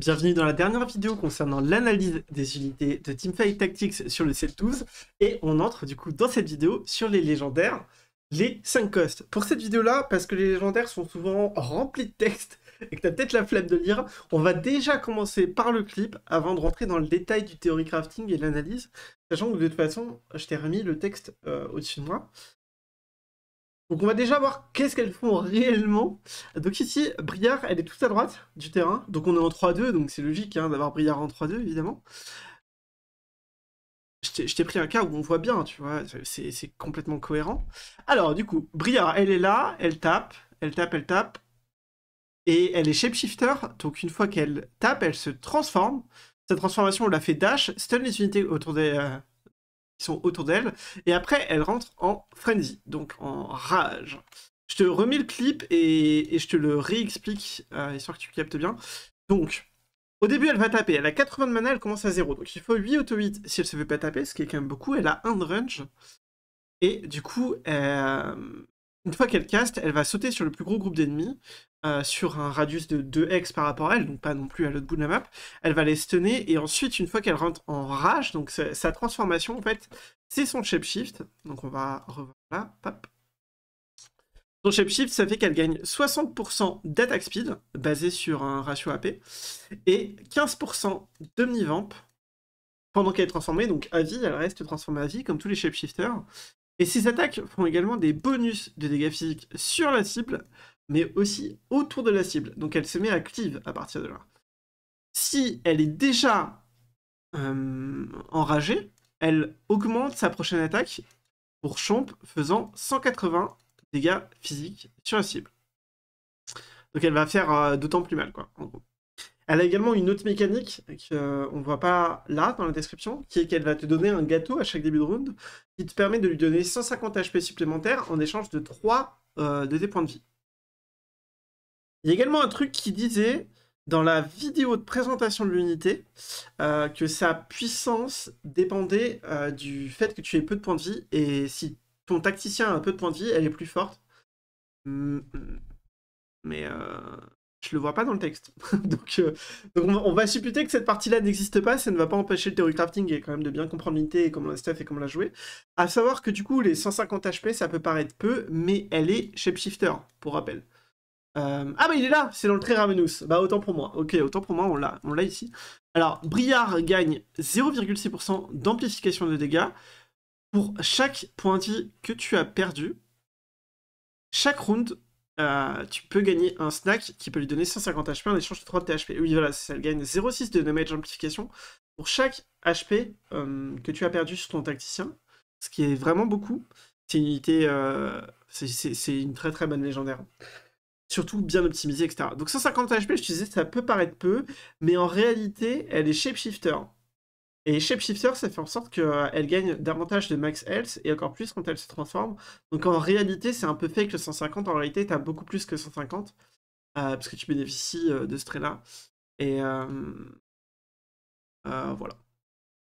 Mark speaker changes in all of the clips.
Speaker 1: Bienvenue dans la dernière vidéo concernant l'analyse des unités de Teamfight Tactics sur le 7-12 et on entre du coup dans cette vidéo sur les légendaires, les 5 costes. Pour cette vidéo là, parce que les légendaires sont souvent remplis de textes et que t'as peut-être la flemme de lire, on va déjà commencer par le clip avant de rentrer dans le détail du théorie crafting et l'analyse, sachant que de toute façon je t'ai remis le texte euh, au-dessus de moi. Donc on va déjà voir qu'est-ce qu'elles font réellement. Donc ici, Briard, elle est tout à droite du terrain. Donc on est en 3-2, donc c'est logique hein, d'avoir Briard en 3-2, évidemment. Je t'ai pris un cas où on voit bien, tu vois, c'est complètement cohérent. Alors du coup, Briard, elle est là, elle tape, elle tape, elle tape. Et elle est shapeshifter, donc une fois qu'elle tape, elle se transforme. Sa transformation, on l'a fait dash, stun les unités autour des, euh, sont autour d'elle. Et après, elle rentre en frenzy, donc en rage. Je te remets le clip et, je te le réexplique, euh, histoire que tu captes bien. Donc, au début, elle va taper. Elle a 80 de mana, elle commence à 0. Donc, il faut 8 auto 8 si elle se veut pas taper, ce qui est quand même beaucoup. Elle a un de range. Et du coup, euh, une fois qu'elle caste, elle va sauter sur le plus gros groupe d'ennemis, euh, sur un radius de 2x par rapport à elle, donc pas non plus à l'autre bout de la map. Elle va les stunner, et ensuite, une fois qu'elle rentre en rage, donc sa, transformation, en fait, c'est son shapeshift. Donc on va revoir là, hop. Son shapeshift, ça fait qu'elle gagne 60% d'attaque speed, basé sur un ratio AP, et 15% d'omnivamp pendant qu'elle est transformée. Donc à vie, elle reste transformée à vie, comme tous les shapeshifters. Et ces attaques font également des bonus de dégâts physiques sur la cible, mais aussi autour de la cible. Donc elle se met active à partir de là. Si elle est déjà euh, enragée, elle augmente sa prochaine attaque pour Champ, faisant 180 dégâts physiques sur la cible. Donc elle va faire euh, d'autant plus mal, quoi, en gros. Elle a également une autre mécanique qu'on euh, ne voit pas là dans la description, qui est qu'elle va te donner un gâteau à chaque début de round, qui te permet de lui donner 150 HP supplémentaires en échange de 3 euh, de tes points de vie. Il y a également un truc qui disait dans la vidéo de présentation de l'unité euh, que sa puissance dépendait du fait que tu aies peu de points de vie, et si ton tacticien a peu de points de vie, elle est plus forte. Hmm, hmm. Mais je le vois pas dans le texte. donc, euh, on, va, supputer que cette partie-là n'existe pas, ça ne va pas empêcher le théorie crafting et quand même de bien comprendre l'unité et comment la stuff et comment la jouer. À savoir que du coup, les 150 HP, ça peut paraître peu, mais elle est shapeshifter, pour rappel. Euh, ah bah il est là, c'est dans le trait Ravenous. Bah autant pour moi. Ok, autant pour moi, on l'a, on l'a ici. Alors, Briard gagne 0,6% d'amplification de dégâts pour chaque point que tu as perdu. Chaque round, euh, tu peux gagner un snack qui peut lui donner 150 HP en échange de 3 THP. Oui, voilà, ça. Elle gagne 0,6 de damage amplification pour chaque HP euh, que tu as perdu sur ton tacticien, ce qui est vraiment beaucoup. C'est une unité, euh, c'est une très très bonne légendaire. Surtout bien optimisée, etc. Donc 150 HP, je te disais, ça peut paraître peu, mais en réalité, elle est shapeshifter. Et Shifter, ça fait en sorte qu'elle gagne davantage de max health et encore plus quand elle se transforme. Donc en réalité, c'est un peu fake le 150. En réalité, t'as beaucoup plus que 150 euh, parce que tu bénéficies euh, de ce trait-là. Et euh, voilà.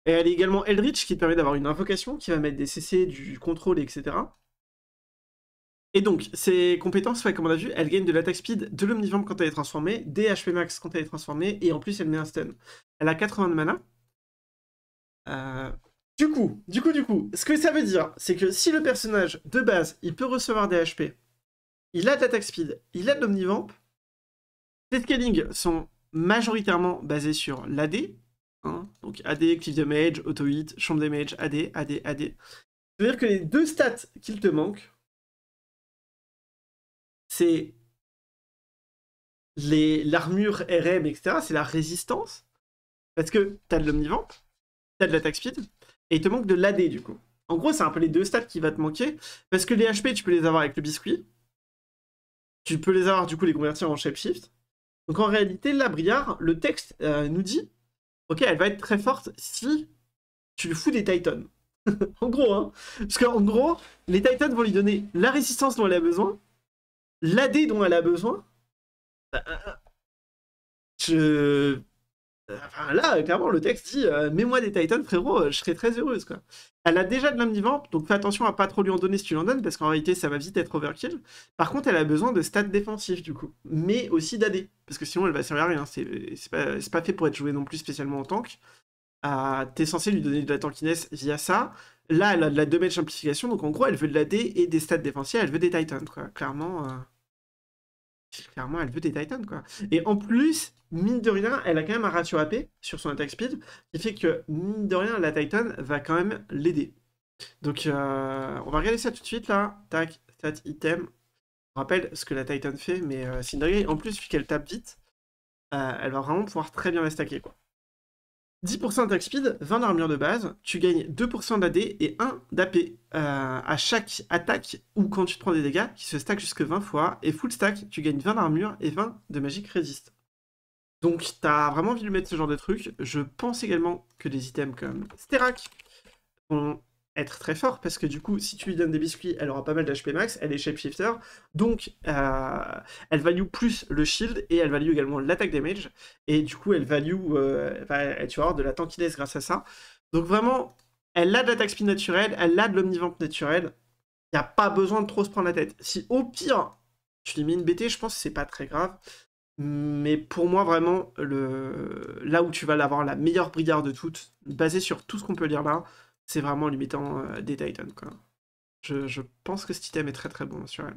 Speaker 1: Et elle est également Eldritch qui te permet d'avoir une invocation qui va mettre des CC, du contrôle, etc. Et donc, ses compétences, comme on a vu, elle gagne de l'attaque speed, de l'omnivorme quand elle est transformée, des HP max quand elle est transformée, et en plus elle met un stun. Elle a 80 de mana, euh, du coup, du coup, du coup, ce que ça veut dire, c'est que si le personnage, de base, il peut recevoir des HP, il a de l'attaque speed, il a de l'omnivamp, les scalings sont majoritairement basés sur l'AD, hein, donc AD, cliff damage, auto hit, chambre damage, AD, AD, AD. C'est-à-dire que les deux stats qu'il te manque,
Speaker 2: c'est l'armure RM, etc., c'est la
Speaker 1: résistance, parce que t'as de l'omnivamp, t'as de l'attaque speed, et il te manque de l'AD du coup. En gros, c'est un peu les deux stats qui va te manquer, parce que les HP, tu peux les avoir avec le biscuit, tu peux les avoir du coup les convertir en shift Donc en réalité, la briard, le texte euh, nous dit, ok, elle va être très forte si tu le fous des titans. en gros, hein. Parce qu'en gros, les titans vont lui donner la résistance dont elle a besoin, l'AD dont elle a besoin. Euh, euh, je... Enfin, là, clairement, le texte dit euh, Mets-moi des Titans, frérot, euh, je serais très heureuse. Quoi. Elle a déjà de vivante, donc fais attention à pas trop lui en donner si tu l'en donnes, parce qu'en réalité, ça va vite être overkill. Par contre, elle a besoin de stats défensifs, du coup, mais aussi d'AD, parce que sinon, elle va servir à rien. C'est pas, pas, fait pour être joué non plus spécialement en tank. Ah, t'es censé lui donner de la tankiness via ça. Là, elle a de la damage amplification, donc en gros, elle veut de l'AD et des stats défensifs, elle veut des Titans, quoi. clairement. Euh clairement, elle veut des Titans, quoi. Et en plus, mine de rien, elle a quand même un ratio AP sur son attack speed, qui fait que, mine de rien, la Titan va quand même l'aider. Donc, euh, on va regarder ça tout de suite, là. Tac, stat, item. On rappelle ce que la Titan fait, mais euh, en plus, vu qu'elle tape vite, euh, elle va vraiment pouvoir très bien la stacker, quoi. 10% d'attaque speed, 20 d'armure de base, tu gagnes 2% d'AD et 1 d'AP euh, à chaque attaque ou quand tu te prends des dégâts qui se stack jusque 20 fois. Et full stack, tu gagnes 20 d'armure et 20 de magique résiste. Donc t'as vraiment envie de mettre ce genre de truc. Je pense également que des items comme Sterak, ont être très fort parce que du coup, si tu lui donnes des biscuits, elle aura pas mal d'HP max, elle est shapeshifter, donc euh, elle value plus le shield et elle value également l'attaque damage, et du coup, elle value, euh, bah, tu vas avoir de la tankiness grâce à ça. Donc vraiment, elle a de l'attaque speed naturelle, elle a de l'omnivamp naturel, il a pas besoin de trop se prendre la tête. Si au pire, tu lui mets une BT, je pense que c'est pas très grave. Mais pour moi, vraiment, le... là où tu vas l'avoir la meilleure brigade de toutes, basée sur tout ce qu'on peut lire là, c'est vraiment limitant euh, des Titans. Quoi. Je, pense que cet item est très très bon sur elle.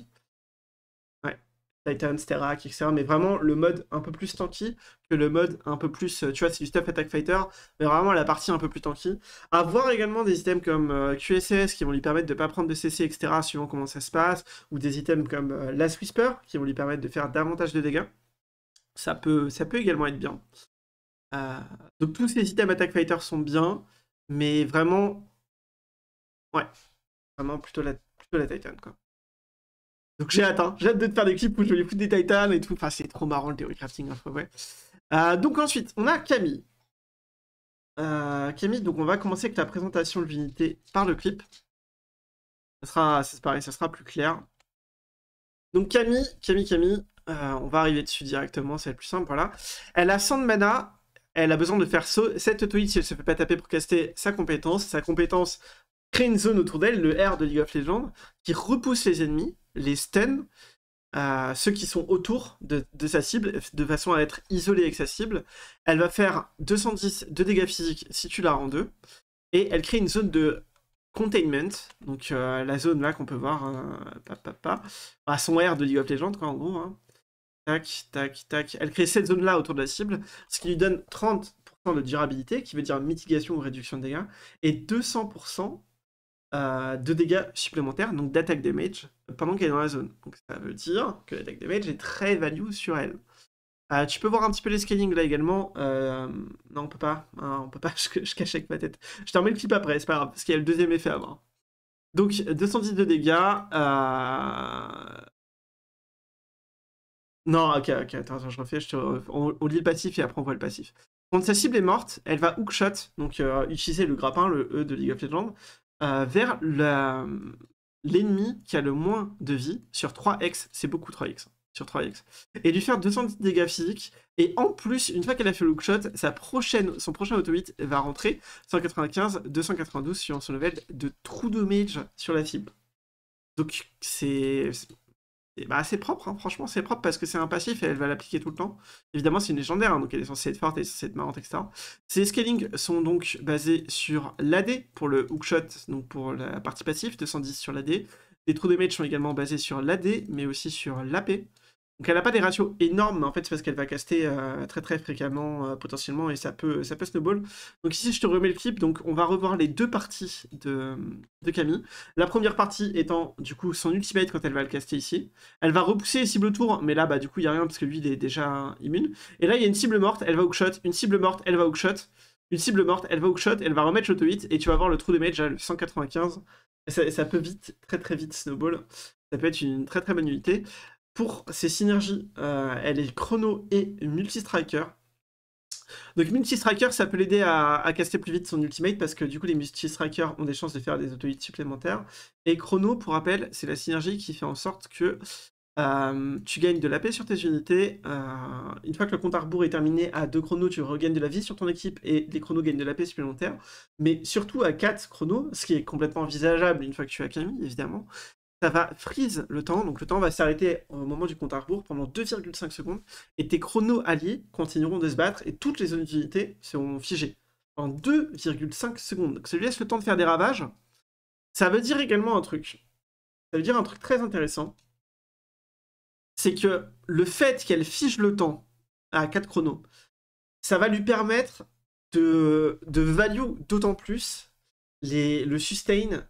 Speaker 1: Ouais, Titans, Sterak, etc. Mais vraiment le mode un peu plus tanky que le mode un peu plus. Euh, tu vois, c'est du stuff Attack Fighter, mais vraiment la partie un peu plus tanky. Avoir également des items comme euh, QSS qui vont lui permettre de ne pas prendre de CC, etc. suivant comment ça se passe, ou des items comme Last Whisper qui vont lui permettre de faire davantage de dégâts. Ça peut, ça peut également être bien. donc tous ces items Attack Fighter sont bien. Mais vraiment, ouais, vraiment plutôt la, plutôt la Titan, quoi. Donc j'ai hâte, hein. j'ai hâte de te faire des clips où je vais foutre des Titans et tout. Enfin, c'est trop marrant le theory crafting, fait, hein, ouais. Euh, donc ensuite, on a Camille. Euh, Camille, donc on va commencer avec la présentation de l'unité par le clip. Ça sera, c'est pareil, ça sera plus clair. Donc Camille, Camille, Camille, euh, on va arriver dessus directement, c'est le plus simple, voilà. Elle a 100 de mana, elle a besoin de faire cette tweet si elle se fait pas taper pour caster sa compétence. Sa compétence crée une zone autour d'elle, le R de League of Legends, qui repousse les ennemis, les stun, ceux qui sont autour de, sa cible, de façon à être isolée avec sa cible. Elle va faire 210 de dégâts physiques si tu la rends 2. Et elle crée une zone de containment, donc euh, la zone là qu'on peut voir, hein, à son R de League of Legends, quoi, en gros. Hein. Tac, tac, tac. Elle crée cette zone-là autour de la cible, ce qui lui donne 30% de durabilité, qui veut dire mitigation ou réduction de dégâts, et 200% euh, de dégâts supplémentaires, donc d'attaque damage, pendant qu'elle est dans la zone. Donc ça veut dire que l'attaque damage est très value sur elle. Euh, tu peux voir un petit peu les scaling là également. Euh, non, on peut pas. Hein, on peut pas, je, cache avec ma tête. Je t'en mets le clip après, c'est pas grave, parce qu'il y a le deuxième effet à voir. Donc 210 de dégâts. Non, ok, ok, attends, je refais. on, lit le passif et après on voit le passif. Quand sa cible est morte, elle va hookshot, donc euh, utiliser le grappin, le E de League of Legends, euh, vers l'ennemi qui a le moins de vie sur 3x. C'est beaucoup 3x. Hein, sur 3x. Et lui faire 210 dégâts physiques. Et en plus, une fois qu'elle a fait le hookshot, sa prochaine, son prochain auto hit va rentrer 195, 292 sur son level de true damage sur la cible. Donc c'est bah, c'est propre, hein. franchement, c'est propre parce que c'est un passif et elle va l'appliquer tout le temps. Évidemment, c'est une légendaire, hein, donc elle est censée être forte, et est censée être marrante, etc. Ces scaling sont donc basés sur l'AD pour le hookshot, donc pour la partie passive, 210 sur l'AD. Les trous de mage sont également basés sur l'AD, mais aussi sur l'AP. Donc elle n'a pas des ratios énormes, mais en fait c'est parce qu'elle va caster euh, très très fréquemment euh, potentiellement et ça peut, ça peut snowball. Donc ici je te remets le clip, donc on va revoir les deux parties de, de Camille. La première partie étant du coup son ultimate quand elle va le caster ici. Elle va repousser les cibles autour, mais là bah du coup il n'y a rien parce que lui il est déjà immune. Et là il y a une cible morte, elle va hookshot, une cible morte, elle va hookshot, une cible morte, elle va hookshot, elle va remettre l'auto hit et tu vas voir le trou de mage à 195. ça, ça peut vite, très très vite snowball ça peut être une très très bonne unité pour ses synergies. Euh, elle est chrono et multi-striker. Donc multi ça peut l'aider à, à casser plus vite son ultimate parce que du coup les multi ont des chances de faire des auto supplémentaires. Et chrono, pour rappel, c'est la synergie qui fait en sorte que euh, tu gagnes de la paix sur tes unités. Euh, une fois que le compte à rebours est terminé à deux chronos, tu regagnes de la vie sur ton équipe et les chronos gagnent de la paix supplémentaire. Mais surtout à 4 chronos, ce qui est complètement envisageable une fois que tu as Camille, évidemment, ça va freeze le temps, donc le temps va s'arrêter au moment du compte à rebours pendant 2,5 secondes, et tes chronos alliés continueront de se battre, et toutes les unités seront figées en 2,5 secondes. Donc ça lui laisse le temps de faire des ravages. Ça veut dire également un truc. Ça veut dire un truc très intéressant. C'est que le fait qu'elle fige le temps à 4 chronos, ça va lui permettre de, de value d'autant plus les, le sustain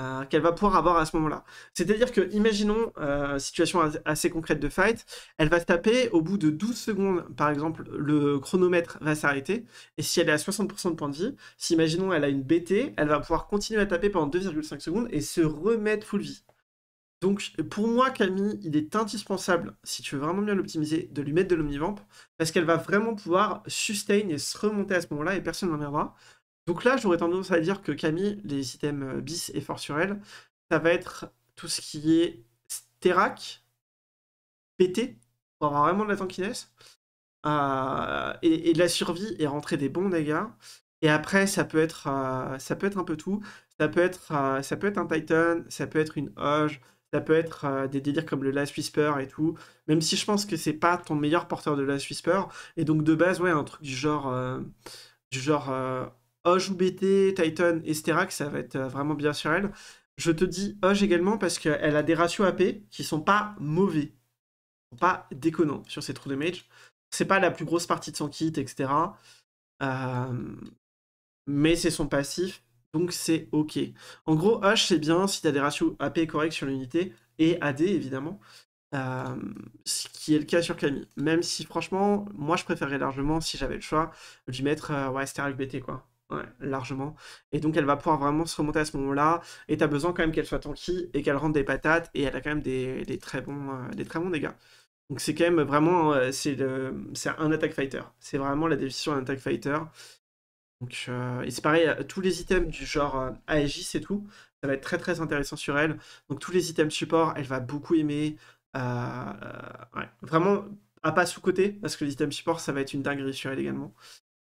Speaker 1: euh, qu'elle va pouvoir avoir à ce moment-là. C'est-à-dire que, imaginons, une euh, situation assez concrète de fight, elle va taper, au bout de 12 secondes, par exemple, le chronomètre va s'arrêter, et si elle est à 60% de points de vie, si, imaginons, elle a une BT, elle va pouvoir continuer à taper pendant 2,5 secondes et se remettre full vie. Donc, pour moi, Camille, il est indispensable, si tu veux vraiment bien l'optimiser, de lui mettre de l'omnivamp, parce qu'elle va vraiment pouvoir sustain et se remonter à ce moment-là, et personne verra. Donc là, j'aurais tendance à dire que Camille, les items euh, bis et fort sur elle, ça va être tout ce qui est Sterak, PT, pour avoir vraiment de la tankiness, euh, et, de la survie et rentrer des bons dégâts. Et après, ça peut être, euh, ça peut être un peu tout. Ça peut être, ça peut être un Titan, ça peut être une Hoge, ça peut être des délires comme le Last Whisper et tout, même si je pense que c'est pas ton meilleur porteur de Last Whisper, et donc de base, ouais, un truc du genre, du genre Hoge ou BT, Titan et ça va être euh, vraiment bien sur elle. Je te dis Hoge également parce qu'elle a des ratios AP qui sont pas mauvais, pas déconnants sur ses trous de mage. C'est pas la plus grosse partie de son kit, etc. Euh, mais c'est son passif, donc c'est ok. En gros, H c'est bien si tu as des ratios AP corrects sur l'unité et AD évidemment. Euh, ce qui est le cas sur Camille. Même si franchement, moi je préférerais largement, si j'avais le choix, lui mettre euh, BT quoi largement. Et donc elle va pouvoir vraiment se remonter à ce moment-là. Et t'as besoin quand même qu'elle soit tanky et qu'elle rentre des patates. Et elle a quand même des, très, bons, euh, des très bons dégâts. Donc c'est quand même vraiment. Euh, le c'est un attack fighter. C'est vraiment la définition d'un attack fighter. Donc, euh, et c'est pareil, tous les items du genre AEGIS et tout, ça va être très très intéressant sur elle. Donc tous les items support, elle va beaucoup aimer. Vraiment, à pas sous-côté, parce que les items support, ça va être une dinguerie sur elle également.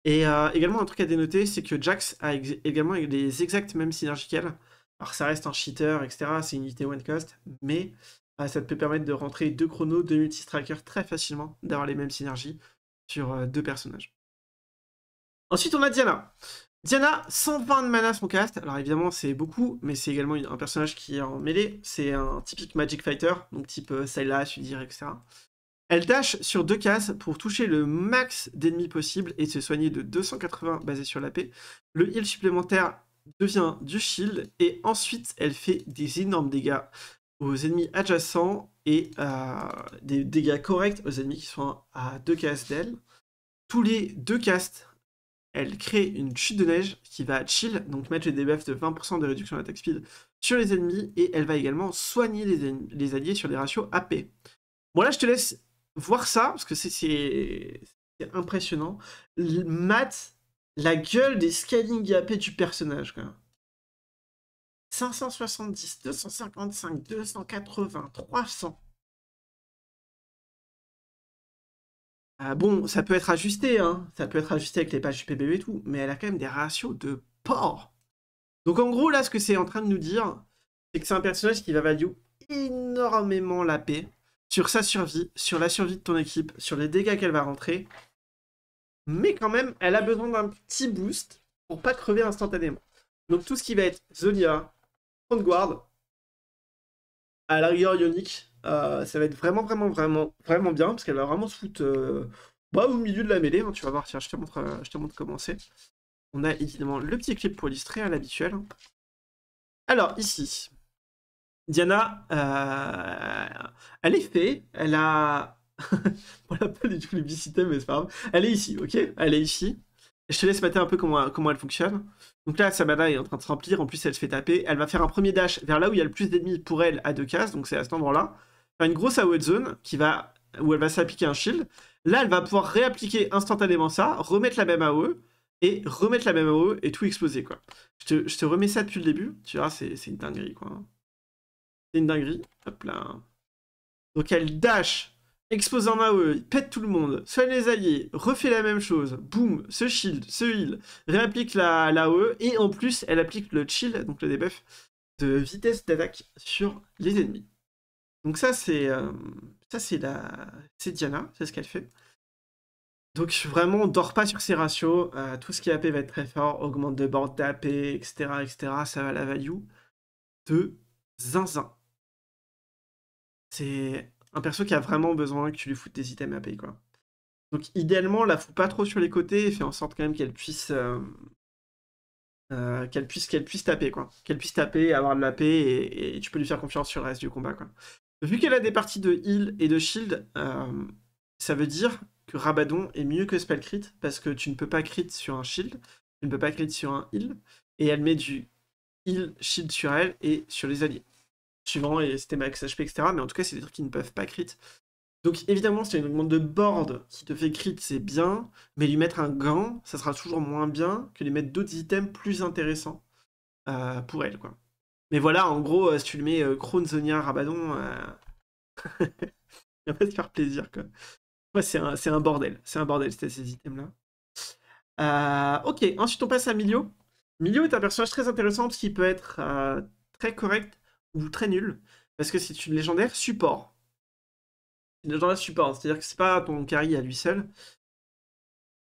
Speaker 1: Et euh, également, un truc à dénoter, c'est que Jax a également les exactes mêmes synergies qu'elle. Alors, ça reste un cheater, etc. C'est une unité one cost, mais euh, ça peut permettre de rentrer deux chronos, deux multi-strikers très facilement, d'avoir les mêmes synergies sur euh, deux personnages. Ensuite, on a Diana. Diana, 120 de mana son cast. Alors, évidemment, c'est beaucoup, mais c'est également un personnage qui est en mêlée. C'est un typique Magic Fighter, donc type Sylas, Udyr, etc. Elle dash sur deux cases pour toucher le max d'ennemis possible et se soigner de 280 basé sur la paix. Le heal supplémentaire devient du shield et ensuite elle fait des énormes dégâts aux ennemis adjacents et euh, des dégâts corrects aux ennemis qui sont à deux cases d'elle. Tous les deux castes, elle crée une chute de neige qui va chill, donc mettre les debuffs de 20% de réduction d'attaque speed sur les ennemis et elle va également soigner les, alliés sur des ratios AP. Bon là je te laisse voir ça, parce que c'est impressionnant, Mat la gueule des scaling AP du personnage, quand 570, 255, 280, 300.
Speaker 2: bon, ça peut être ajusté, hein. ça peut être
Speaker 1: ajusté avec les pages PBB e et tout, mais elle a quand même des ratios de porc. Donc en gros, là, ce que c'est en train de nous dire, c'est que c'est un personnage qui va value énormément la paix sur sa survie, sur la survie de ton équipe, sur les dégâts qu'elle va rentrer. Mais quand même, elle a besoin d'un petit boost pour pas crever instantanément. Donc tout ce qui va être Zonia, Front Guard, à la rigueur Ionique, euh, ça va être vraiment, vraiment, vraiment, vraiment bien, parce qu'elle va vraiment se foutre euh, bah, au milieu de la mêlée. donc hein. tu vas voir, tiens, euh, je te montre, comment c'est. On a évidemment le petit clip pour illustrer à hein, l'habituel. Alors ici, Diana, euh, elle est fait, elle a. On pas du publicité, mais c'est pas grave. Elle est ici, ok Elle est ici. Je te laisse mater un peu comment, comment elle fonctionne. Donc là, mana est en train de se remplir, en plus elle se fait taper. Elle va faire un premier dash vers là où il y a le plus d'ennemis pour elle à deux cases, donc c'est à cet endroit-là. Faire une grosse AOE zone qui va, où elle va s'appliquer un shield. Là, elle va pouvoir réappliquer instantanément ça, remettre la même AOE, et remettre la même AOE et tout exploser, quoi. Je te, je te remets ça depuis le début, tu vois, c'est une dinguerie, quoi une dinguerie. Hop là. Donc elle dash, expose en AOE, pète tout le monde, soigne les alliés, refait la même chose, boum, se shield, ce heal, réapplique la, et en plus elle applique le chill, donc le debuff, de vitesse d'attaque sur les ennemis. Donc ça c'est euh, ça c'est la c'est Diana, c'est ce qu'elle fait. Donc vraiment on dort pas sur ces ratios, euh, tout ce qui est AP va être très fort, augmente de bord d'AP, etc., etc. Ça va la value de zinzin. C'est un perso qui a vraiment besoin que tu lui foutes des items AP, quoi. Donc idéalement, la fous pas trop sur les côtés et fais en sorte quand même qu'elle puisse... Euh, euh, qu'elle puisse, qu'elle puisse taper, quoi. Qu'elle puisse taper, avoir de la paix, et, tu peux lui faire confiance sur le reste du combat, quoi. Vu qu'elle a des parties de heal et de shield, euh, ça veut dire que Rabadon est mieux que Spellcrit, parce que tu ne peux pas crit sur un shield, tu ne peux pas crit sur un heal, et elle met du heal shield sur elle et sur les alliés suivant et c'était max HP, etc. Mais en tout cas, c'est des trucs qui ne peuvent pas crit. Donc évidemment, si tu as une augmente de board qui te fait crit, c'est bien, mais lui mettre un gant, ça sera toujours moins bien que lui mettre d'autres items plus intéressants euh, pour elle. quoi. Mais voilà, en gros, euh, si tu lui mets euh, Rabadon, il euh, va pas se faire plaisir. quoi. c'est un, bordel, c'est un bordel, ces items-là. ok, ensuite on passe à Milio. Milio est un personnage très intéressant parce qu'il peut être très correct ou très nul, parce que c'est une légendaire support. Une légendaire support, c'est-à-dire que c'est pas ton carry à lui seul.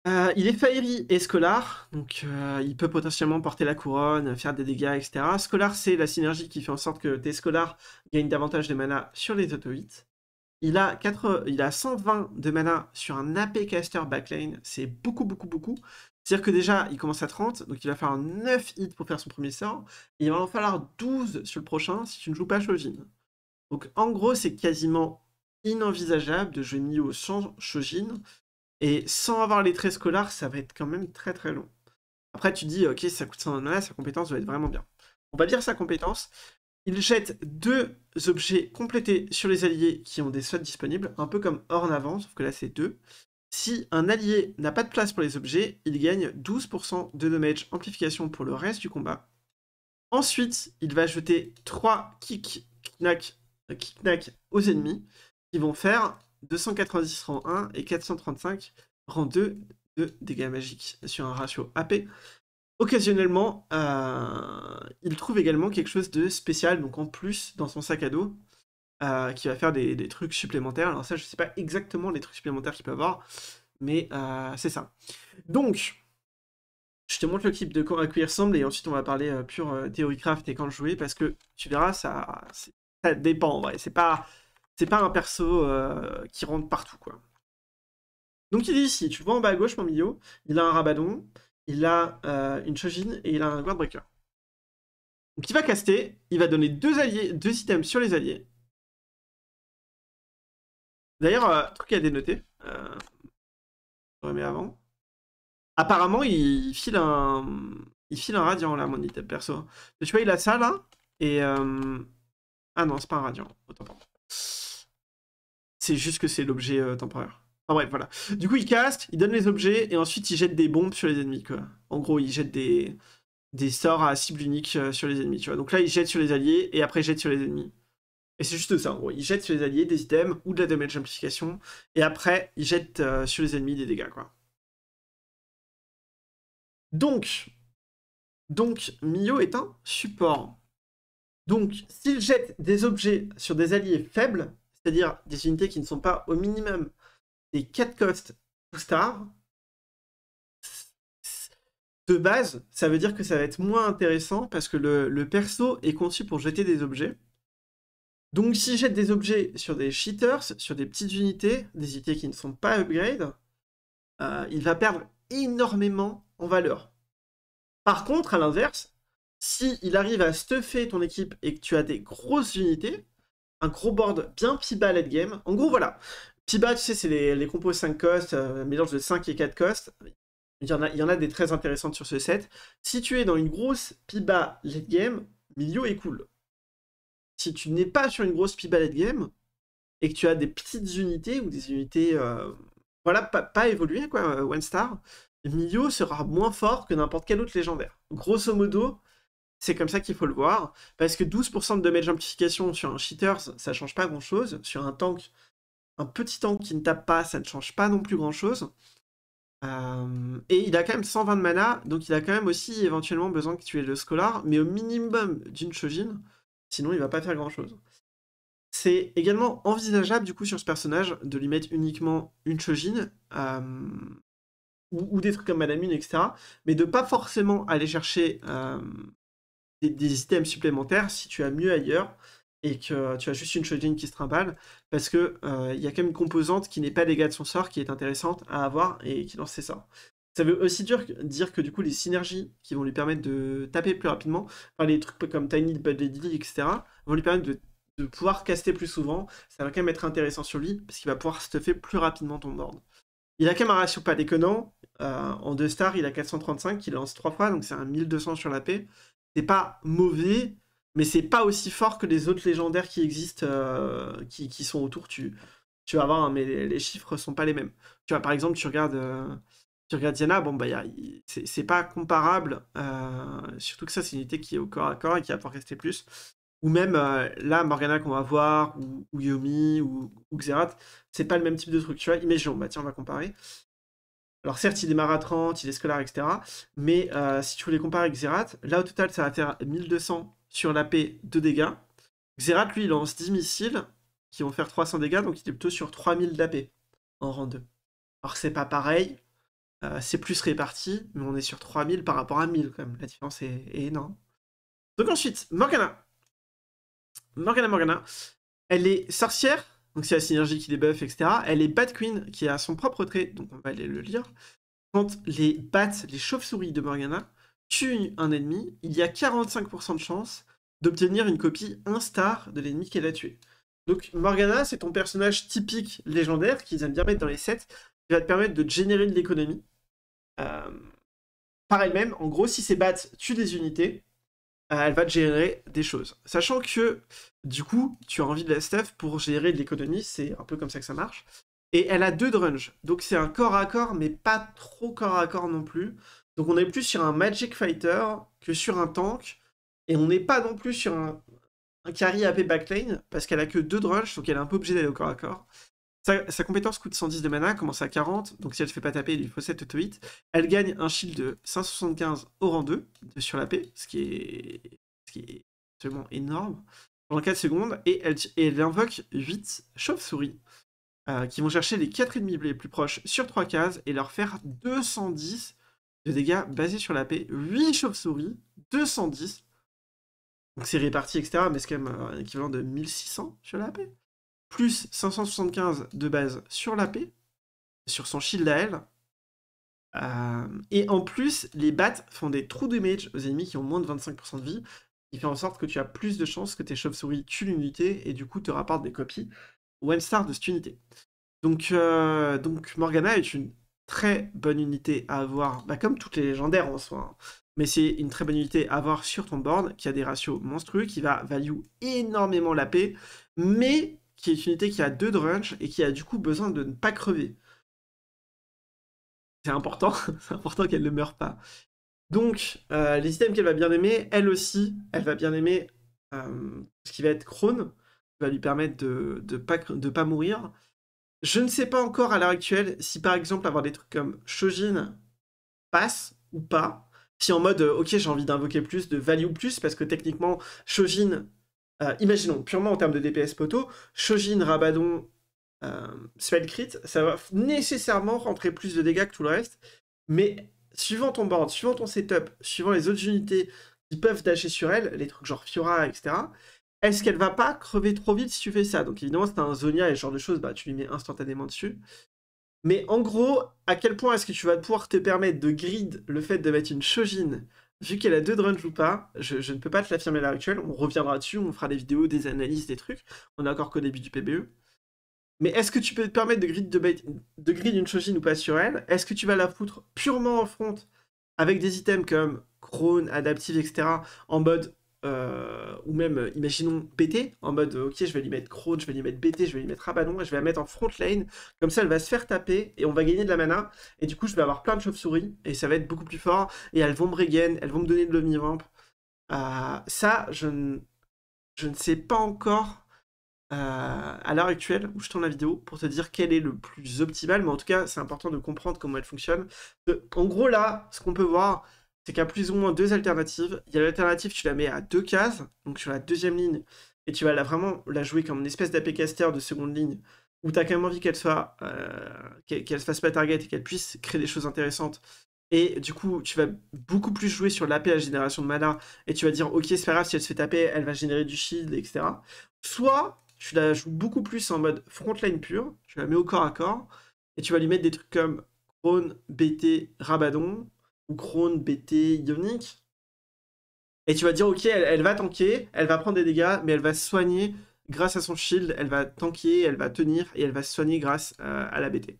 Speaker 1: Euh, il est Fairy et Scolar, donc euh, il peut potentiellement porter la couronne, faire des dégâts, etc. Scolar, c'est la synergie qui fait en sorte que tes Scolar gagnent davantage de mana sur les auto auto-hits Il a, 4, il a 120 de mana sur un AP caster backlane, c'est beaucoup, beaucoup, beaucoup. C'est-à-dire que déjà, il commence à 30, donc il va falloir 9 hits pour faire son premier sort, et il va en falloir 12 sur le prochain si tu ne joues pas Shojin. Donc en gros, c'est quasiment inenvisageable de jouer Mio sans Shojin, et sans avoir les traits scolaires, ça va être quand même très très long. Après, tu dis, ok, ça coûte 100 mana, sa compétence doit être vraiment bien. On va dire sa compétence. Il jette deux objets complétés sur les alliés qui ont des slots disponibles, un peu comme hors avant, sauf que là c'est deux. Si un allié n'a pas de place pour les objets, il gagne 12% de damage amplification pour le reste du combat. Ensuite, il va jeter 3 euh, kick knack, aux ennemis qui vont faire 290 rang 1 et 435 rang 2 de dégâts magiques sur un ratio AP. Occasionnellement, euh, il trouve également quelque chose de spécial, donc en plus dans son sac à dos, euh, qui va faire des, trucs supplémentaires. Alors ça, je ne sais pas exactement les trucs supplémentaires qu'il peut avoir, mais euh, c'est ça. Donc, je te montre le clip de à quoi il ressemble, et ensuite on va parler euh, pure théorie craft et quand jouer, parce que tu verras, ça, dépend en vrai. C'est pas, pas un perso qui rentre partout, quoi. Donc il est ici, tu le vois en bas à gauche, mon milieu, il a un Rabadon, il a une Chojin, et il a un Guardbreaker. Donc il va
Speaker 2: caster, il va donner deux, alliés, deux items sur les alliés,
Speaker 1: D'ailleurs, euh, truc à dénoter. Euh... Mais avant. Apparemment, il file un, il file un radiant là, mon item perso. Tu vois, il a ça là et euh... ah non, c'est pas un radiant. C'est juste que c'est l'objet euh, temporaire. Enfin bref, voilà. Du coup, il caste, il donne les objets et ensuite il jette des bombes sur les ennemis. Quoi. En gros, il jette des des sorts à cible unique euh, sur les ennemis. Tu vois. Donc là, il jette sur les alliés et après il jette sur les ennemis. Et c'est juste ça, en gros. sur les alliés des items ou de la damage amplification, et après, il jettent euh, sur les ennemis des dégâts, quoi.
Speaker 2: Donc, donc, Mio est un support.
Speaker 1: Donc, s'il jette des objets sur des alliés faibles, c'est-à-dire des unités qui ne sont pas au minimum des 4 cost star de base, ça veut dire que ça va être moins intéressant parce que le perso est conçu pour jeter des objets. Donc si jette des objets sur des cheaters, sur des petites unités, des unités qui ne sont pas upgrade, euh, il va perdre énormément en valeur. Par contre, à l'inverse, si il arrive à stuffer ton équipe et que tu as des grosses unités, un gros board bien piba late game, en gros voilà. Piba, tu sais, c'est les, compos 5 cost, euh, mélange de 5 et 4 cost. Il y, en a, il y en a des très intéressantes sur ce set. Si tu es dans une grosse piba late game, milieu est cool si tu n'es pas sur une grosse de game et que tu as des petites unités ou des unités euh, voilà, pas, pas évoluées, quoi, euh, One Star, Mio sera moins fort que n'importe quel autre légendaire. Grosso modo, c'est comme ça qu'il faut le voir, parce que 12% de damage amplification sur un Cheaters, ça change pas grand-chose. Sur un tank, un petit tank qui ne tape pas, ça ne change pas non plus grand-chose. Euh, et il a quand même 120 de mana, donc il a quand même aussi éventuellement besoin que tu aies le Scholar, mais au minimum d'une Shojin sinon il va pas faire grand chose. C'est également envisageable du coup sur ce personnage de lui mettre uniquement une Chojin, euh, ou, des trucs comme Madame etc. Mais de pas forcément aller chercher euh, des, items supplémentaires si tu as mieux ailleurs et que tu as juste une Chojin qui se trimballe parce qu'il euh, y a quand même une composante qui n'est pas dégâts de son sort qui est intéressante à avoir et qui lance ses sorts. Ça veut aussi dire, dire que du coup les synergies qui vont lui permettre de taper plus rapidement, enfin les trucs comme Tiny, Buddy etc., vont lui permettre de, pouvoir caster plus souvent. Ça va quand même être intéressant sur lui, parce qu'il va pouvoir stuffer plus rapidement ton board. Il a quand même un ratio pas déconnant. Euh, en 2 stars, il a 435, il lance 3 fois, donc c'est un 1200 sur la paix. C'est pas mauvais, mais c'est pas aussi fort que les autres légendaires qui existent, euh, qui, sont autour. Tu, vas voir, hein, mais les, chiffres sont pas les mêmes. Tu vois, par exemple, tu regardes. Euh, tu Diana, bon, bah, c'est pas comparable. Euh, surtout que ça, c'est une unité qui est au corps à corps et qui a pouvoir rester plus. Ou même euh, là, Morgana qu'on va voir, ou, Yomi, ou, Xerath, c'est pas le même type de truc. Tu vois, imaginons, bah tiens, on va comparer. Alors certes, il démarre à 30, il est scolaire, etc. Mais euh, si tu voulais comparer avec Xerath, là au total, ça va faire 1200 sur l'AP de dégâts. Xerath, lui, il lance 10 missiles qui vont faire 300 dégâts, donc il est plutôt sur 3000 d'AP en rang 2. Alors c'est pas pareil, euh, c'est plus réparti, mais on est sur 3000 par rapport à 1000 quand même. La différence est, énorme. Donc ensuite, Morgana. Morgana Morgana. Elle est sorcière, donc c'est la synergie qui débuff, etc. Elle est Bat Queen, qui a son propre trait, donc on va aller le lire. Quand les bats, les chauves-souris de Morgana, tuent un ennemi, il y a 45% de chance d'obtenir une copie 1 star de l'ennemi qu'elle a tué. Donc Morgana, c'est ton personnage typique légendaire qu'ils aiment bien mettre dans les sets, qui va te permettre de générer de l'économie. Euh, par elle-même. En gros, si ses bats tuent des unités, euh, elle va générer des choses. Sachant que, du coup, tu as envie de la stuff pour gérer de l'économie, c'est un peu comme ça que ça marche. Et elle a deux drunge, donc c'est un corps à corps, mais pas trop corps à corps non plus. Donc on est plus sur un Magic Fighter que sur un tank, et on n'est pas non plus sur un, un carry AP backlane, parce qu'elle a que deux drunge, donc elle est un peu obligée d'aller au corps à corps. Sa, compétence coûte 110 de mana, commence à 40, donc si elle se fait pas taper, il lui faut 7 auto -hit. Elle gagne un shield de 575 au rang 2 sur la paix, ce qui est, ce qui est absolument énorme, pendant 4 secondes, et elle, invoque 8 chauves-souris, euh, qui vont chercher les 4 ennemis les plus proches sur 3 cases et leur faire 210 de dégâts basés sur la paix. 8 chauves-souris, 210. Donc c'est réparti, etc. Mais c'est quand même un euh, équivalent de 1600 sur la paix plus 575 de base sur la sur son shield à elle. Euh, et en plus, les bats font des trous mage aux ennemis qui ont moins de 25% de vie, qui fait en sorte que tu as plus de chances que tes chauves-souris tuent l'unité et du coup te rapportent des copies one star de cette unité. Donc, euh, donc Morgana est une très bonne unité à avoir, bah, comme toutes les légendaires en soi, hein. mais c'est une très bonne unité à avoir sur ton board qui a des ratios monstrueux, qui va value énormément la paix, mais qui est une unité qui a deux drunch et qui a du coup besoin de ne pas crever. C'est important, c'est important qu'elle ne meure pas. Donc, euh, les items qu'elle va bien aimer, elle aussi, elle va bien aimer euh, ce qui va être crone, qui va lui permettre de ne pas, pas mourir. Je ne sais pas encore à l'heure actuelle si par exemple avoir des trucs comme Shojin passe ou pas. Si en mode, euh, ok, j'ai envie d'invoquer plus, de value plus, parce que techniquement, Shojin euh, imaginons, purement en termes de DPS poteau, Shojin, Rabadon, euh, ça va nécessairement rentrer plus de dégâts que tout le reste, mais suivant ton board, suivant ton setup, suivant les autres unités qui peuvent dasher sur elle, les trucs genre Fiora, etc., est-ce qu'elle va pas crever trop vite si tu fais ça Donc évidemment, si un Zonia et ce genre de choses, bah, tu lui mets instantanément dessus. Mais en gros, à quel point est-ce que tu vas pouvoir te permettre de grid le fait de mettre une Shojin vu qu'elle a deux drones ou pas, je, ne peux pas te l'affirmer à l'heure actuelle. On reviendra dessus, on fera des vidéos, des analyses, des trucs. On est encore qu'au début du PBE. Mais est-ce que tu peux te permettre de grid, de, de une chose ou pas sur elle Est-ce que tu vas la foutre purement en front avec des items comme chrome Adaptive, etc. en mode euh, ou même, euh, imaginons, BT, en mode, ok, je vais lui mettre Krone, je vais lui mettre BT, je vais lui mettre Abaddon, et je vais la mettre en front lane, comme ça elle va se faire taper, et on va gagner de la mana, et du coup je vais avoir plein de chauves-souris, et ça va être beaucoup plus fort, et elles vont me regain, elles vont me donner de l'omnivamp. Euh, ça, je ne, je ne sais pas encore, euh, à l'heure actuelle, où je tourne la vidéo, pour te dire quel est le plus optimal, mais en tout cas, c'est important de comprendre comment elle fonctionne. En gros, là, ce qu'on peut voir, c'est qu'il y a plus ou moins deux alternatives. Il y a l'alternative, tu la mets à deux cases, donc sur la deuxième ligne, et tu vas la, vraiment la jouer comme une espèce d'AP caster de seconde ligne, où tu as quand même envie qu'elle soit, euh, qu'elle se fasse pas target et qu'elle puisse créer des choses intéressantes. Et du coup, tu vas beaucoup plus jouer sur l'AP à génération de mana, et tu vas dire, ok, c'est pas grave, si elle se fait taper, elle va générer du shield, etc. Soit, tu la joues beaucoup plus en mode frontline pur, tu la mets au corps à corps, et tu vas lui mettre des trucs comme Krone, BT, Rabadon, ou Krone, BT, Ionic. Et tu vas dire, ok, elle, va tanker, elle va prendre des dégâts, mais elle va soigner grâce à son shield, elle va tanker, elle va tenir et elle va soigner grâce euh, à la BT.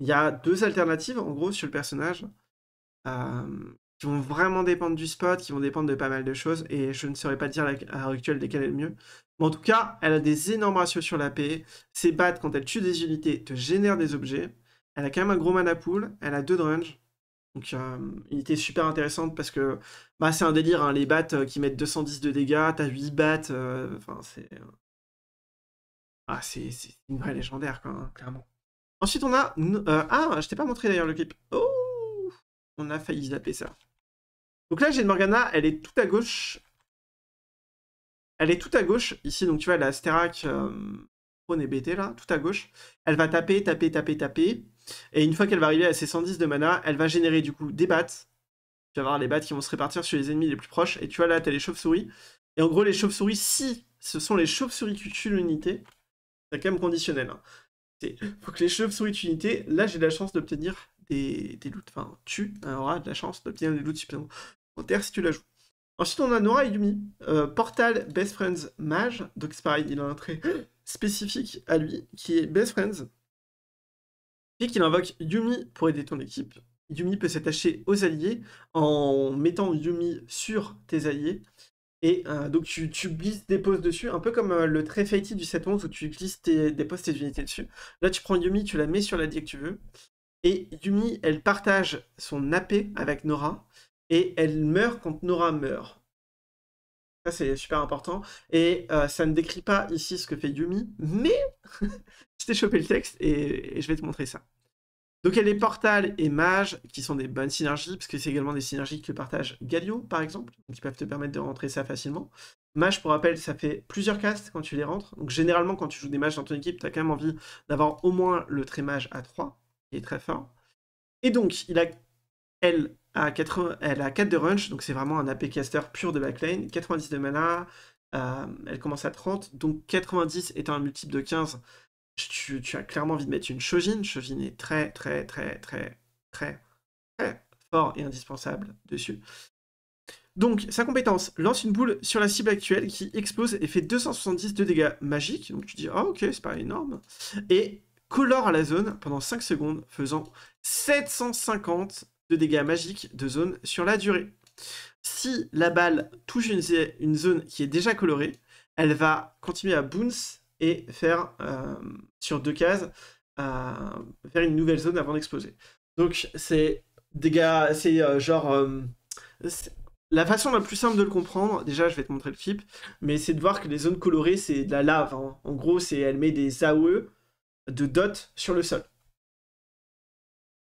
Speaker 1: Il y a deux alternatives en gros sur le personnage euh, qui vont vraiment dépendre du spot, qui vont dépendre de pas mal de choses et je ne saurais pas dire à l'heure actuelle est le mieux. Mais en tout cas, elle a des énormes ratios sur la paix. Ses battes, quand elle tue des unités, te génère des objets. Elle a quand même un gros mana pool, elle a deux drunge. Donc, il était super intéressante parce que bah, c'est un délire, hein, les bats euh, qui mettent 210 de dégâts, t'as 8 bats, euh, enfin, c'est. Euh, ah, c'est une vraie légendaire, quoi, hein. clairement. Ensuite, on a. ah, je t'ai pas montré d'ailleurs le clip. Oh On a failli zapper ça. Donc là, j'ai une Morgana, elle est tout à gauche. Elle est tout à gauche, ici, donc tu vois, la Sterak, on Prone et BT, là, tout à gauche. Elle va taper, taper, taper, taper. Et une fois qu'elle va arriver à ses 110 de mana, elle va générer du coup des bats. Tu vas avoir les bats qui vont se répartir sur les ennemis les plus proches. Et tu vois là, tu as les chauves-souris. Et en gros, les chauves-souris, si ce sont les chauves-souris qui tuent l'unité, c'est quand même conditionnel. Hein. faut que les chauves-souris tuent l'unité. Là, j'ai de la chance d'obtenir des, des loots. Enfin, tu hein, auras de la chance d'obtenir des loots supplémentaires si tu la joues. Ensuite, on a Nora Yumi, euh, Portal Best Friends Mage. Donc, c'est pareil, il a un trait spécifique à lui qui est Best Friends. Puis qu'il invoque Yumi pour aider ton équipe. Yumi peut s'attacher aux alliés en mettant Yumi sur tes alliés. Et euh, donc tu, glisses des dessus, un peu comme euh, le très du 7-11 où tu glisses tes, des tes unités dessus. Là tu prends Yumi, tu la mets sur l'allié que tu veux. Et Yumi, elle partage son AP avec Nora. Et elle meurt quand Nora meurt c'est super important. Et euh, ça ne décrit pas ici ce que fait Yumi, mais je t'ai chopé le texte et, je vais te montrer ça. Donc, elle est portal et mages qui sont des bonnes synergies, parce que c'est également des synergies que partage Galio, par exemple, qui peuvent te permettre de rentrer ça facilement. Mage, pour rappel, ça fait plusieurs castes quand tu les rentres. Donc, généralement, quand tu joues des mages dans ton équipe, tu as quand même envie d'avoir au moins le trait mage à 3, qui est très fort. Et donc, il a elle a, elle a 4 de runch, donc c'est vraiment un AP caster pur de backlane. 90 de mana, euh, elle commence à 30, donc 90 étant un multiple de 15, tu, as clairement envie de mettre une Shojin. Shojin est très, très, très, très, très, très fort et indispensable dessus. Donc, sa compétence, lance une boule sur la cible actuelle qui explose et fait 270 de dégâts magiques. Donc tu dis, ah ok, c'est pas énorme. Et colore à la zone pendant 5 secondes, faisant 750 de dégâts magiques de zone sur la durée. Si la balle touche une, zone qui est déjà colorée, elle va continuer à bounce et faire euh, sur deux cases euh, faire une nouvelle zone avant d'exploser. Donc c'est dégâts, c'est euh, genre la façon la plus simple de le comprendre. Déjà, je vais te montrer le flip, mais c'est de voir que les zones colorées c'est de la lave. Hein. En gros, c'est elle met des AOE de dots sur le sol.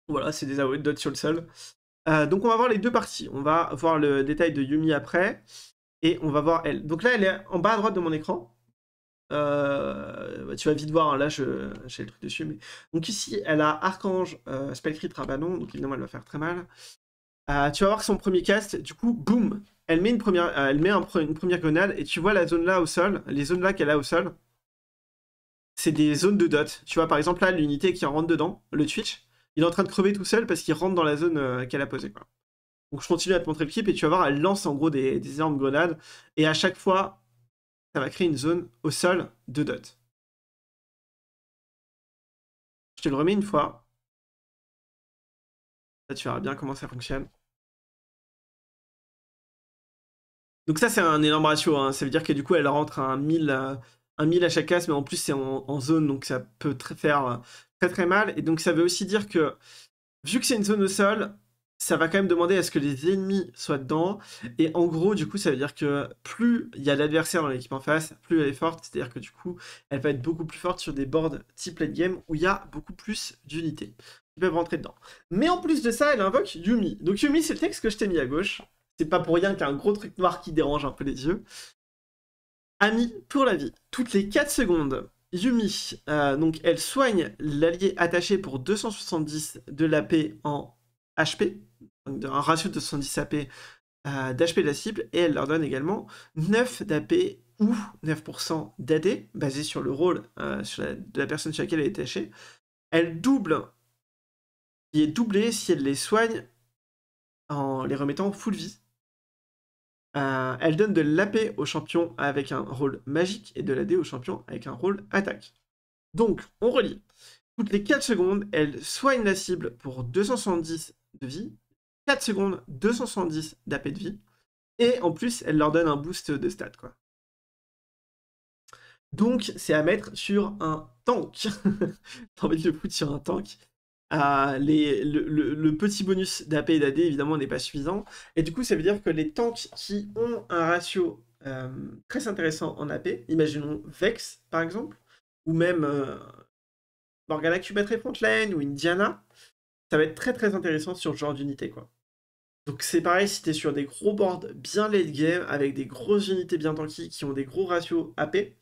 Speaker 1: Voilà, c'est des dot sur le sol. Euh, donc on va voir les deux parties. On va voir le détail de Yumi après. Et on va voir elle. Donc là, elle est en bas à droite de mon écran. Euh, tu vas vite voir, hein, là je j'ai le truc dessus. Donc ici, elle a Archange, euh, Spellcrit, Rabanon. Donc évidemment, elle va faire très mal. tu vas voir son premier cast. Du coup, boum Elle met, une première, elle met une première grenade. Et tu vois la zone là au sol. Les zones là qu'elle a au sol. C'est des zones de dot. Tu vois par exemple là, l'unité qui rentre dedans, le Twitch il est en train de crever tout seul parce qu'il rentre dans la zone euh, qu'elle a posée. Donc je continue à te montrer le clip et tu vas voir, elle lance en gros des, énormes grenades. Et à chaque fois, ça va créer une zone au sol de dot.
Speaker 2: Je te le remets une fois. Là, tu verras bien comment ça fonctionne.
Speaker 1: Donc ça, c'est un énorme ratio. Hein. Ça veut dire que du coup, elle rentre à un mille euh, à, chaque casse, mais en plus, c'est en, en, zone, donc ça peut très faire euh, très mal. Et donc ça veut aussi dire que, vu que c'est une zone au sol, ça va quand même demander à ce que les ennemis soient dedans. Et en gros, du coup, ça veut dire que plus il y a l'adversaire dans l'équipe en face, plus elle est forte. C'est-à-dire que du coup, elle va être beaucoup plus forte sur des boards type late game où il y a beaucoup plus d'unités qui peuvent rentrer dedans. Mais en plus de ça, elle invoque Yumi. Donc Yumi, c'est le texte que je t'ai mis à gauche. C'est pas pour rien qu'il y a un gros truc noir qui dérange un peu les yeux. Ami pour la vie. Toutes les 4 secondes, Yumi, euh, donc elle soigne l'allié attaché pour 270 de l'AP en HP, donc un ratio de 70 AP d'HP de la cible, et elle leur donne également 9 d'AP ou 9% d'AD, basé sur le rôle euh, la, de la personne sur laquelle elle est attachée. Elle double, qui est doublée si elle les soigne en les remettant en full vie. Euh, elle donne de l'AP au champion avec un rôle magique et de l'AD au champion avec un rôle attaque. Donc, on relit. Toutes les 4 secondes, elle soigne la cible pour 270 de vie, 4 secondes, 270 d'AP de vie, et en plus, elle leur donne un boost de stats, quoi. Donc, c'est à mettre sur un tank. T'as envie de le foutre sur un tank le, petit bonus d'AP et d'AD, évidemment, n'est pas suffisant. Et du coup, ça veut dire que les tanks qui ont un ratio euh, très intéressant en AP, imaginons Vex, par exemple, ou même euh, Morgana Cubatré Frontline ou Indiana, ça va être très très intéressant sur ce genre d'unité, quoi. Donc c'est pareil si tu es sur des gros boards bien late game, avec des grosses unités bien tanky qui ont des gros ratios AP.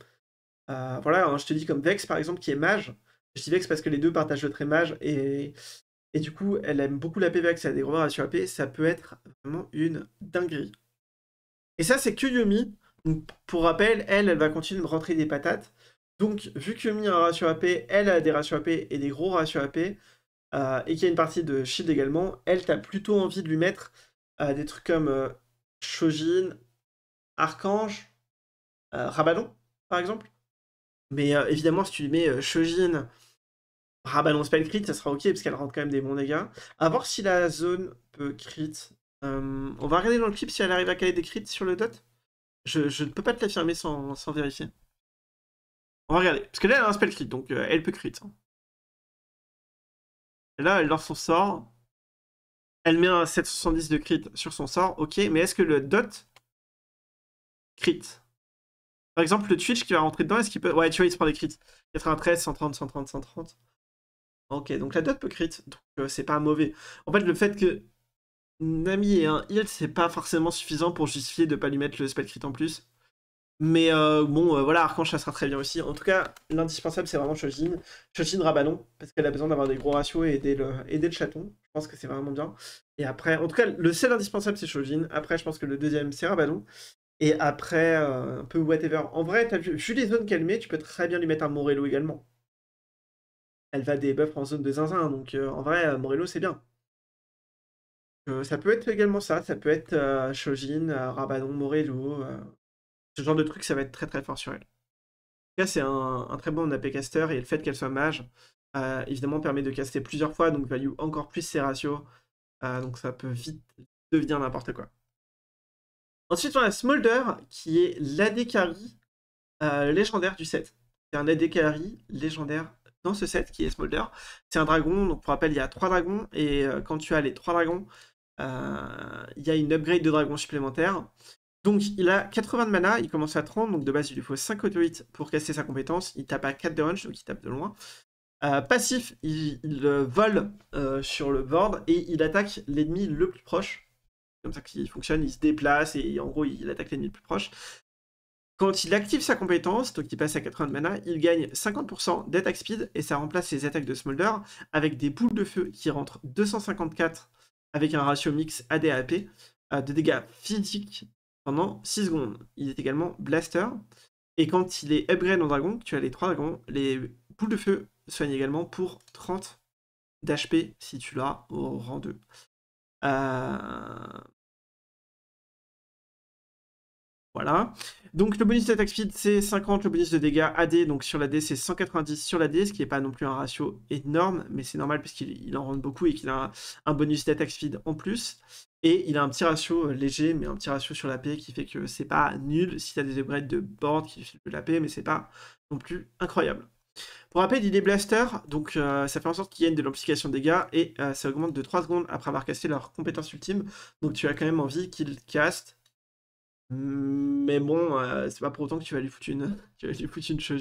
Speaker 1: Euh, voilà, hein, je te dis comme Vex par exemple qui est mage, je dis Vex parce que les deux partagent le trémage et, et du coup, elle aime beaucoup la PVX, elle a des gros ratios AP, ça peut être vraiment une dinguerie. Et ça, c'est que Yumi. pour rappel, elle, elle va continuer de rentrer des patates. Donc, vu que Yumi a un ratio AP, elle a des ratios AP et des gros ratios AP, euh, et qu'il y a une partie de shield également, elle, t'a plutôt envie de lui mettre euh, des trucs comme euh, Shojin, Archange, Rabadon, par exemple. Mais euh, évidemment, si tu mets euh, Shojin, rabalance pas crit, ça sera ok parce qu'elle rentre quand même des bons dégâts. A voir si la zone peut crit. Euh, on va regarder dans le clip si elle arrive à caler des crits sur le dot. Je, ne peux pas te l'affirmer sans, vérifier. On va regarder. Parce que là, elle a un spell crit, donc euh, elle peut crit. Hein.
Speaker 2: là, elle lance son sort. Elle met un
Speaker 1: 770 de crit sur son sort, ok, mais est-ce que le dot crit par exemple, le Twitch qui va rentrer dedans, est-ce qu'il peut. Ouais, tu vois, il se prend des crits. 93, 130, 130, 130. Ok, donc la dot peut crit, donc euh, c'est pas mauvais. En fait, le fait que Nami ait un heal, c'est pas forcément suffisant pour justifier de pas lui mettre le spell crit en plus. Mais euh, bon, euh, voilà, Archange, ça sera très bien aussi. En tout cas, l'indispensable, c'est vraiment Shojin. Shojin Rabanon, parce qu'elle a besoin d'avoir des gros ratios et aider le, chaton. Je pense que c'est vraiment bien. Et après, en tout cas, le seul indispensable, c'est Shojin. Après, je pense que le deuxième, c'est Rabanon. Et après, euh, un peu whatever. En vrai, vu les zones qu'elle met, tu peux très bien lui mettre un Morello également. Elle va des en zone de zinzin, donc euh, en vrai, euh, Morello, c'est bien. ça peut être également ça, ça peut être Shojin, Rabadon, Morello. ce genre de truc, ça va être très très fort sur elle. En tout cas, c'est un, un, très bon AP caster, et le fait qu'elle soit mage, évidemment, permet de caster plusieurs fois, donc value encore plus ses ratios. donc ça peut vite devenir n'importe quoi. Ensuite, on a Smolder, qui est l'Adekari euh, légendaire du set. C'est un Adekari légendaire dans ce set qui est Smolder. C'est un dragon, donc pour rappel, il y a trois dragons, et euh, quand tu as les trois dragons, euh, il y a une upgrade de dragon supplémentaire. Donc il a 80 de mana, il commence à 30, donc de base il lui faut 5 auto pour casser sa compétence, il tape à 4 de range, donc il tape de loin. passif, il, vole sur le board et il attaque l'ennemi le plus proche comme ça qu'il fonctionne, il se déplace et en gros il attaque l'ennemi le plus proche. Quand il active sa compétence, donc il passe à 80 de mana, il gagne 50% d'attaque speed et ça remplace ses attaques de Smolder avec des boules de feu qui rentrent 254 avec un ratio mix ADAP euh, de dégâts physiques pendant 6 secondes. Il est également blaster. Et quand il est upgrade en dragon, tu as les 3 dragons, les boules de feu soignent également pour 30 d'HP si tu l'as au rang 2.
Speaker 2: Euh,
Speaker 1: voilà. Donc le bonus d'attaque speed c'est 50, le bonus de dégâts AD, donc sur la D c'est 190 sur la D, ce qui n'est pas non plus un ratio énorme, mais c'est normal parce qu'il en rend beaucoup et qu'il a un, bonus d'attaque speed en plus. Et il a un petit ratio euh, léger, mais un petit ratio sur la P qui fait que c'est pas nul si tu des upgrades de board qui filent de la P, mais c'est pas non plus incroyable. Pour rappel, il est blaster, donc euh, ça fait en sorte qu'ils gagnent de l'amplification de dégâts et euh, ça augmente de 3 secondes après avoir cassé leur compétence ultime. Donc tu as quand même envie qu'il castent. Mmh, mais bon, euh, c'est pas pour autant que tu vas lui foutre une, tu vas lui foutre une Je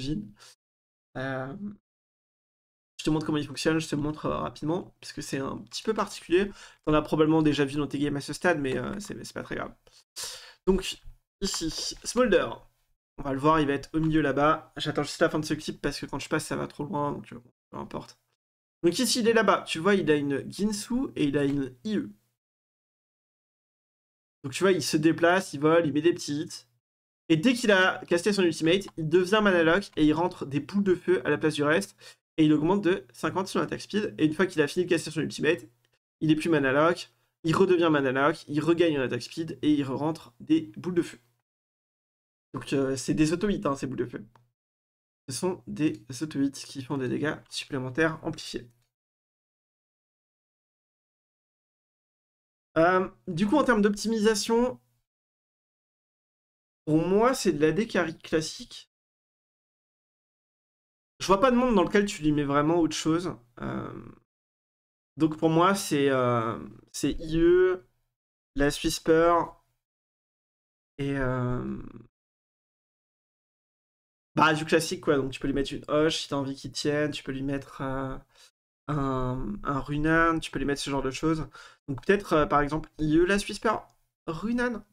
Speaker 1: te montre comment il fonctionne, je te montre rapidement, parce que c'est un petit peu particulier. T'en as probablement déjà vu dans tes games à ce stade, mais c'est pas très grave. Donc, ici, Smolder. On va le voir, il va être au milieu là-bas. J'attends juste la fin de ce clip parce que quand je passe, ça va trop loin, donc euh, peu importe. Donc ici, il est là-bas. Tu vois, il a une Ginsu et il a une IE. Donc tu vois, il se déplace, il vole, il met des petites. Et dès qu'il a casté son ultimate, il devient Manalock et il rentre des boules de feu à la place du reste. Et il augmente de 50 sur attaque speed. Et une fois qu'il a fini de casser son ultimate, il est plus Manalock, il redevient Manalock, il regagne en attaque speed et il rentre des boules de feu. Donc euh, c'est des auto hein, ces boules de feu. Ce sont des auto qui font des dégâts supplémentaires
Speaker 2: amplifiés. Euh, du coup, en termes d'optimisation, pour moi, c'est de la décarie classique. Je vois pas de monde dans lequel tu lui mets vraiment autre chose. Euh. Donc pour moi, c'est IE, la Swissper et,
Speaker 1: bah, du classique, quoi. Donc, tu peux lui mettre une hoche si t'as envie qu'il tienne, tu peux lui mettre euh, un, un Runan, tu peux lui mettre ce genre de choses. Donc, peut-être, euh, par exemple, la Suisse Runan.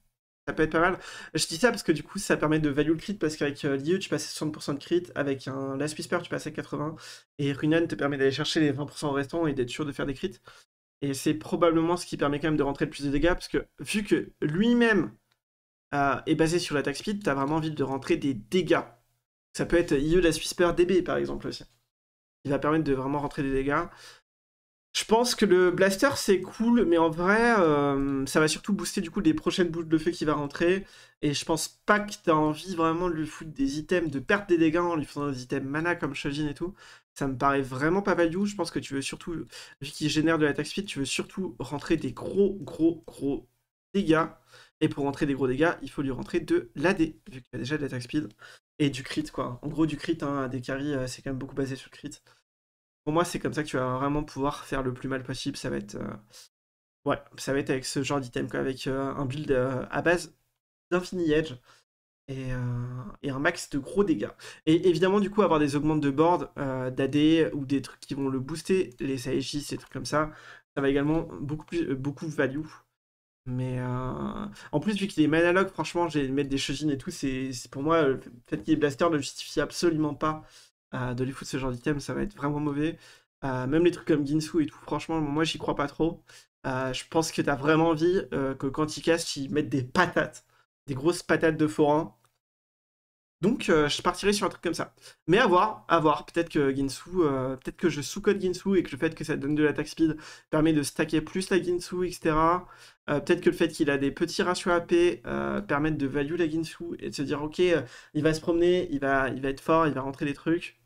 Speaker 1: Ça peut être pas mal. Je dis ça parce que du coup, ça permet de value le crit parce qu'avec euh, lieu tu passes 60% de crit. Avec un Last Whisper, tu passes à 80%. Et Runan te permet d'aller chercher les 20% restants et d'être sûr de faire des crits. Et c'est probablement ce qui permet quand même de rentrer le plus de dégâts parce que vu que lui-même est basé sur l'attaque speed, t'as vraiment envie de rentrer des dégâts. Ça peut être IE de la Suisse DB par exemple aussi. Il va permettre de vraiment rentrer des dégâts. Je pense que le blaster c'est cool, mais en vrai, euh, ça va surtout booster du coup les prochaines boules de feu qui va rentrer. Et je pense pas que t'as envie vraiment de lui foutre des items, de perdre des dégâts en lui faisant des items mana comme Shojin et tout. Ça me paraît vraiment pas value. Je pense que tu veux surtout, vu qu'il génère de l'attaque speed, tu veux surtout rentrer des gros, gros, gros dégâts. Et pour rentrer des gros dégâts, il faut lui rentrer de l'AD, vu qu'il a déjà de l'attaque speed et du crit, quoi. En gros, du crit, hein, des carries, euh, c'est quand même beaucoup basé sur le crit. Pour moi, c'est comme ça que tu vas vraiment pouvoir faire le plus mal possible. Ça va être. Euh, ouais, ça va être avec ce genre d'item, quoi. Avec euh, un build à base d'infini edge. Et, un max de gros dégâts. Et évidemment, du coup, avoir des augmentes de board, d'AD ou des trucs qui vont le booster, les Saeshi, ces trucs comme ça, ça va également beaucoup plus beaucoup value mais euh, en plus, vu qu'il est manalogue, franchement, j'ai mettre des chesines et tout, c'est pour moi, le fait qu'il est blaster ne justifie absolument pas euh, de lui foutre ce genre d'item, ça va être vraiment mauvais. Euh, même les trucs comme Ginsu et tout, franchement, moi, j'y crois pas trop. je pense que t'as vraiment envie que quand il casse, il mette des patates, des grosses patates de forain. Donc, euh, je partirai sur un truc comme ça. Mais à voir, à voir. Peut-être que Ginsu, euh, peut-être que je sous-code Ginsu et que le fait que ça donne de l'attaque speed permet de stacker plus la Ginsu, etc. Euh, peut-être que le fait qu'il a des petits ratios AP permettent de value la Ginsu et de se dire, ok, il va se promener, il va, il va être fort, il va rentrer des trucs.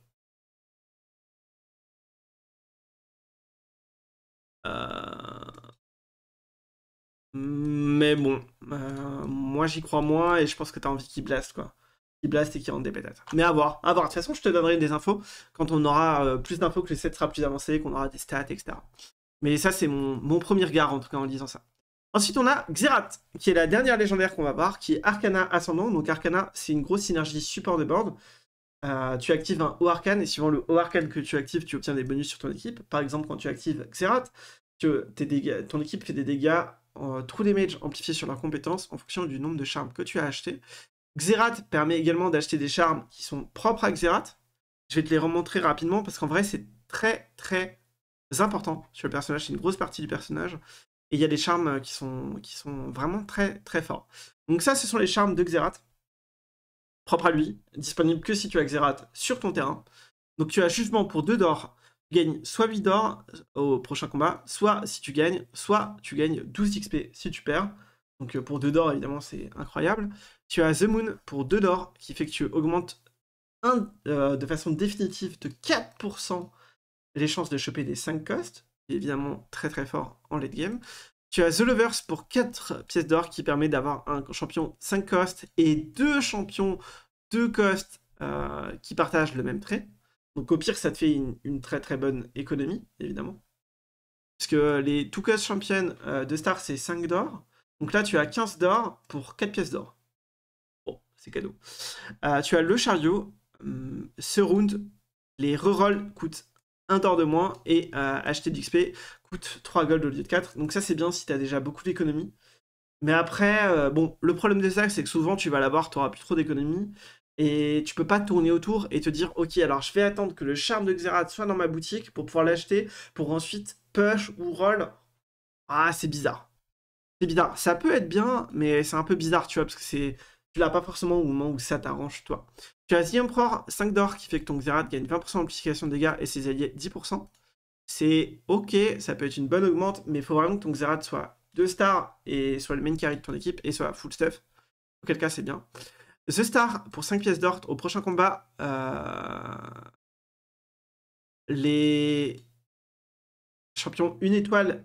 Speaker 1: Mais bon, moi j'y crois moins et je pense que t'as envie qu'il blast, quoi qui blast et qui rentre des pétates. Mais à voir, à voir. De toute façon, je te donnerai des infos quand on aura euh, plus d'infos, que le set sera plus avancé, qu'on aura des stats, etc. Mais ça, c'est mon, premier regard, en tout cas, en disant ça. Ensuite, on a Xerath, qui est la dernière légendaire qu'on va voir, qui est Arcana Ascendant. Donc Arcana, c'est une grosse synergie support de board. Euh, tu actives un haut arcane, et suivant le haut arcane que tu actives, tu obtiens des bonus sur ton équipe. Par exemple, quand tu actives Xerath, que tes dégâts, ton équipe fait des dégâts en euh, true damage amplifiés sur leurs compétences en fonction du nombre de charmes que tu as acheté. Xerath permet également d'acheter des charmes qui sont propres à Xerath. Je vais te les remontrer rapidement parce qu'en vrai, c'est très très important sur le personnage. C'est une grosse partie du personnage. Et il y a des charmes qui sont, qui sont vraiment très très forts. Donc, ça, ce sont les charmes de Xerath, propres à lui, disponibles que si tu as Xerath sur ton terrain. Donc, tu as justement pour 2 d'or. Tu gagnes soit 8 d'or au prochain combat, soit si tu gagnes, soit tu gagnes 12 XP si tu perds. Donc euh, pour 2 d'or, évidemment, c'est incroyable. Tu as The Moon pour 2 d'or, qui fait que tu augmentes euh, de façon définitive de 4% les chances de choper des 5 cost. évidemment très très fort en late game. Tu as The Lovers pour 4 pièces d'or qui permet d'avoir un champion 5 costs et 2 champions 2 cost euh, qui partagent le même trait. Donc au pire, ça te fait une, très très bonne économie, évidemment. Parce que les 2 cost champions de Star, c'est 5 d'or. Donc là, tu as 15 d'or pour 4 pièces d'or. Bon, c'est cadeau. Euh, tu as le chariot. Hmm, ce round, les rerolls coûtent 1 d'or de moins et euh, acheter d'XP coûte 3 gold au lieu de 4. Donc ça, c'est bien si tu as déjà beaucoup d'économies. Mais après, euh, bon, le problème de ça, c'est que souvent, tu vas l'avoir, tu n'auras plus trop d'économies. Et tu peux pas tourner autour et te dire, ok, alors je vais attendre que le charme de Xerath soit dans ma boutique pour pouvoir l'acheter, pour ensuite push ou roll. Ah, c'est bizarre bizarre. Ça peut être bien, mais c'est un peu bizarre, tu vois, parce que c'est. Tu l'as pas forcément au moment où ça t'arrange, toi. Tu as un 5 d'or qui fait que ton Xerath gagne 20% d'amplification de dégâts et ses alliés 10%. C'est ok, ça peut être une bonne augmente, mais faut vraiment que ton Xerath soit 2 stars et soit le main carry de ton équipe et soit full stuff. Auquel cas, c'est bien. The Star pour 5 pièces d'or au prochain combat. Euh, les champions une étoile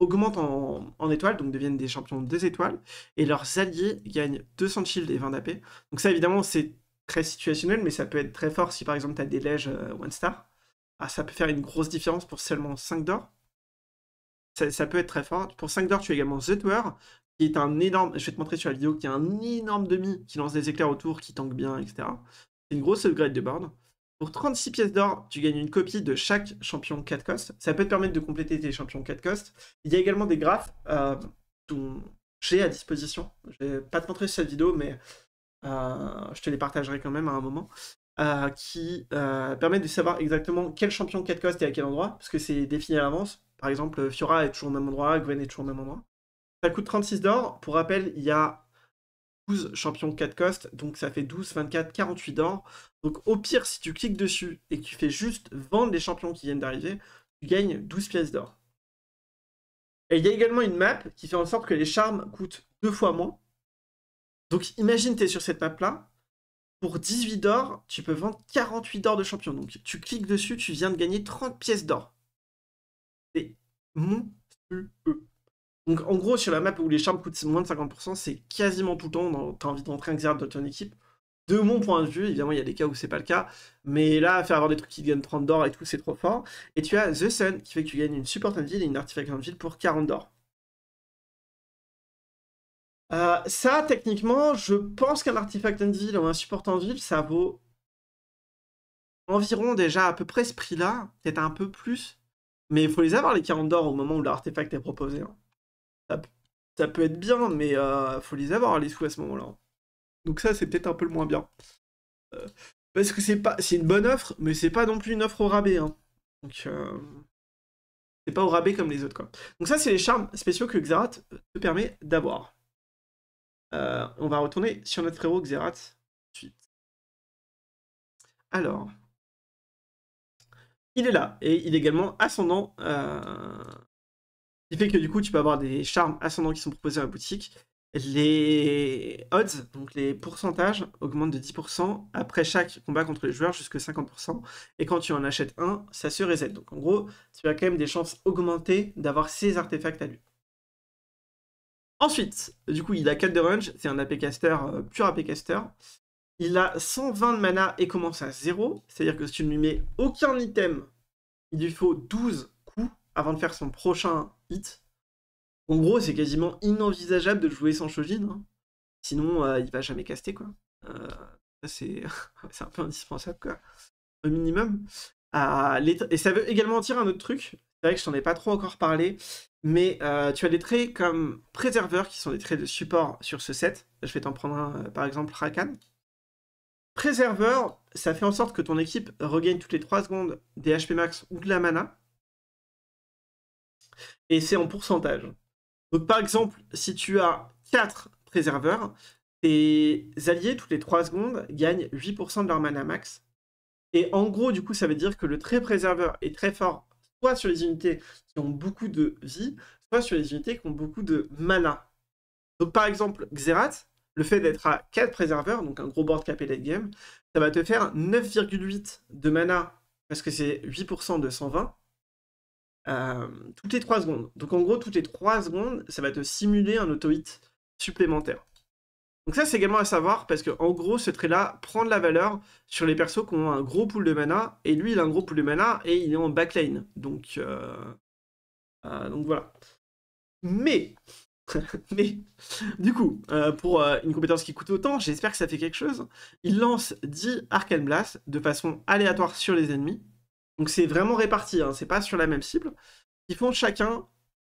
Speaker 1: augmentent en, étoiles, donc deviennent des champions des étoiles, et leurs alliés gagnent 200 de shield et 20 d'AP. Donc ça, évidemment, c'est très situationnel, mais ça peut être très fort si par exemple tu as des lèges euh, one star. Ah, ça peut faire une grosse différence pour seulement 5 d'or. Ça, ça, peut être très fort. Pour 5 d'or, tu as également The Tower, qui est un énorme. Je vais te montrer sur la vidéo, qui est un énorme demi qui lance des éclairs autour, qui tank bien, etc. C'est une grosse upgrade de board. Pour 36 pièces d'or, tu gagnes une copie de chaque champion 4 cost. Ça peut te permettre de compléter tes champions 4 cost. Il y a également des graphes euh, dont j'ai à disposition. Je vais pas te montrer cette vidéo, mais euh, je te les partagerai quand même à un moment. Euh, qui permettent de savoir exactement quel champion 4 cost est à quel endroit, parce que c'est défini à l'avance. Par exemple, Fiora est toujours au même endroit, Gwen est toujours au même endroit. Ça coûte 36 d'or. Pour rappel, il y a 12 champions 4 cost, donc ça fait 12, 24, 48 d'or. Donc au pire, si tu cliques dessus et que tu fais juste vendre les champions qui viennent d'arriver, tu gagnes 12 pièces d'or. Et il y a également une map qui fait en sorte que les charmes coûtent deux fois moins. Donc imagine, tu es sur cette map-là. Pour 18 d'or, tu peux vendre 48 d'or de champion. Donc tu cliques dessus, tu viens de gagner 30 pièces d'or. C'est monstrueux. Donc en gros, sur la map où les charmes coûtent moins de 50%, c'est quasiment tout le temps, t'as envie d'entrer un Xerath dans ton équipe. De mon point de vue, évidemment, il y a des cas où c'est pas le cas, mais là, faire avoir des trucs qui gagnent 30 d'or et tout, c'est trop fort. Et tu as The Sun qui fait que tu gagnes une support ville et une artefact ville pour 40 d'or. Euh, ça, techniquement, je pense qu'un artefact ville ou un support ville, ça vaut environ déjà à peu près ce prix-là, peut-être un peu plus. Mais il faut les avoir les 40 d'or au moment où l'artefact est proposé. Hein ça, peut être bien, mais euh, faut les avoir les sous à ce moment-là. Donc ça, c'est peut-être un peu le moins bien. Euh, parce que c'est pas, c'est une bonne offre, mais c'est pas non plus une offre au rabais. Hein. Donc euh, c'est pas au rabais comme les autres quoi. Donc ça, c'est les charmes spéciaux que Xerath te permet d'avoir. on va retourner sur notre frérot Xerath
Speaker 2: suite. Alors, il est là
Speaker 1: et il est également ascendant fait que du coup, tu peux avoir des charmes ascendants qui sont proposés à la boutique. Les odds, donc les pourcentages, augmentent de 10% après chaque combat contre les joueurs jusqu'à 50%. Et quand tu en achètes un, ça se reset. Donc en gros, tu as quand même des chances augmentées d'avoir ces artefacts à lui. Ensuite, du coup, il a 4 de range, c'est un AP caster, euh, pur AP caster. Il a 120 de mana et commence à 0, c'est-à-dire que si tu ne lui mets aucun item, il lui faut 12 coups avant de faire son prochain en gros, c'est quasiment inenvisageable de jouer sans Shojin. Hein. Sinon, euh, il va jamais caster, quoi. Euh, c'est un peu indispensable, quoi. Au minimum. Euh, et ça veut également dire tirer un autre truc. C'est vrai que je t'en ai pas trop encore parlé. Mais tu as des traits comme Préserveur, qui sont des traits de support sur ce set. Je vais t'en prendre un, par exemple, Rakan. Préserveur, ça fait en sorte que ton équipe regagne toutes les 3 secondes des HP max ou de la mana et c'est en pourcentage. Donc par exemple, si tu as 4 préserveurs, tes alliés, toutes les 3 secondes, gagnent 8% de leur mana max. Et en gros, du coup, ça veut dire que le trait préserveur est très fort, soit sur les unités qui ont beaucoup de vie, soit sur les unités qui ont beaucoup de mana. Donc par exemple, Xerath, le fait d'être à 4 préserveurs, donc un gros board capé late game, ça va te faire 9,8 de mana, parce que c'est 8% de 120, euh, toutes les 3 secondes. Donc en gros, toutes les 3 secondes, ça va te simuler un auto-hit supplémentaire. Donc ça, c'est également à savoir, parce que en gros, ce trait-là prend de la valeur sur les persos qui ont un gros pool de mana, et lui, il a un gros pool de mana, et il est en backlane. Donc, euh, euh, donc voilà. Mais, mais, du coup, pour une compétence qui coûte autant, j'espère que ça fait quelque chose, il lance 10 Arcane Blast de façon aléatoire sur les ennemis, donc c'est vraiment réparti, hein. c'est pas sur la même cible. Ils font chacun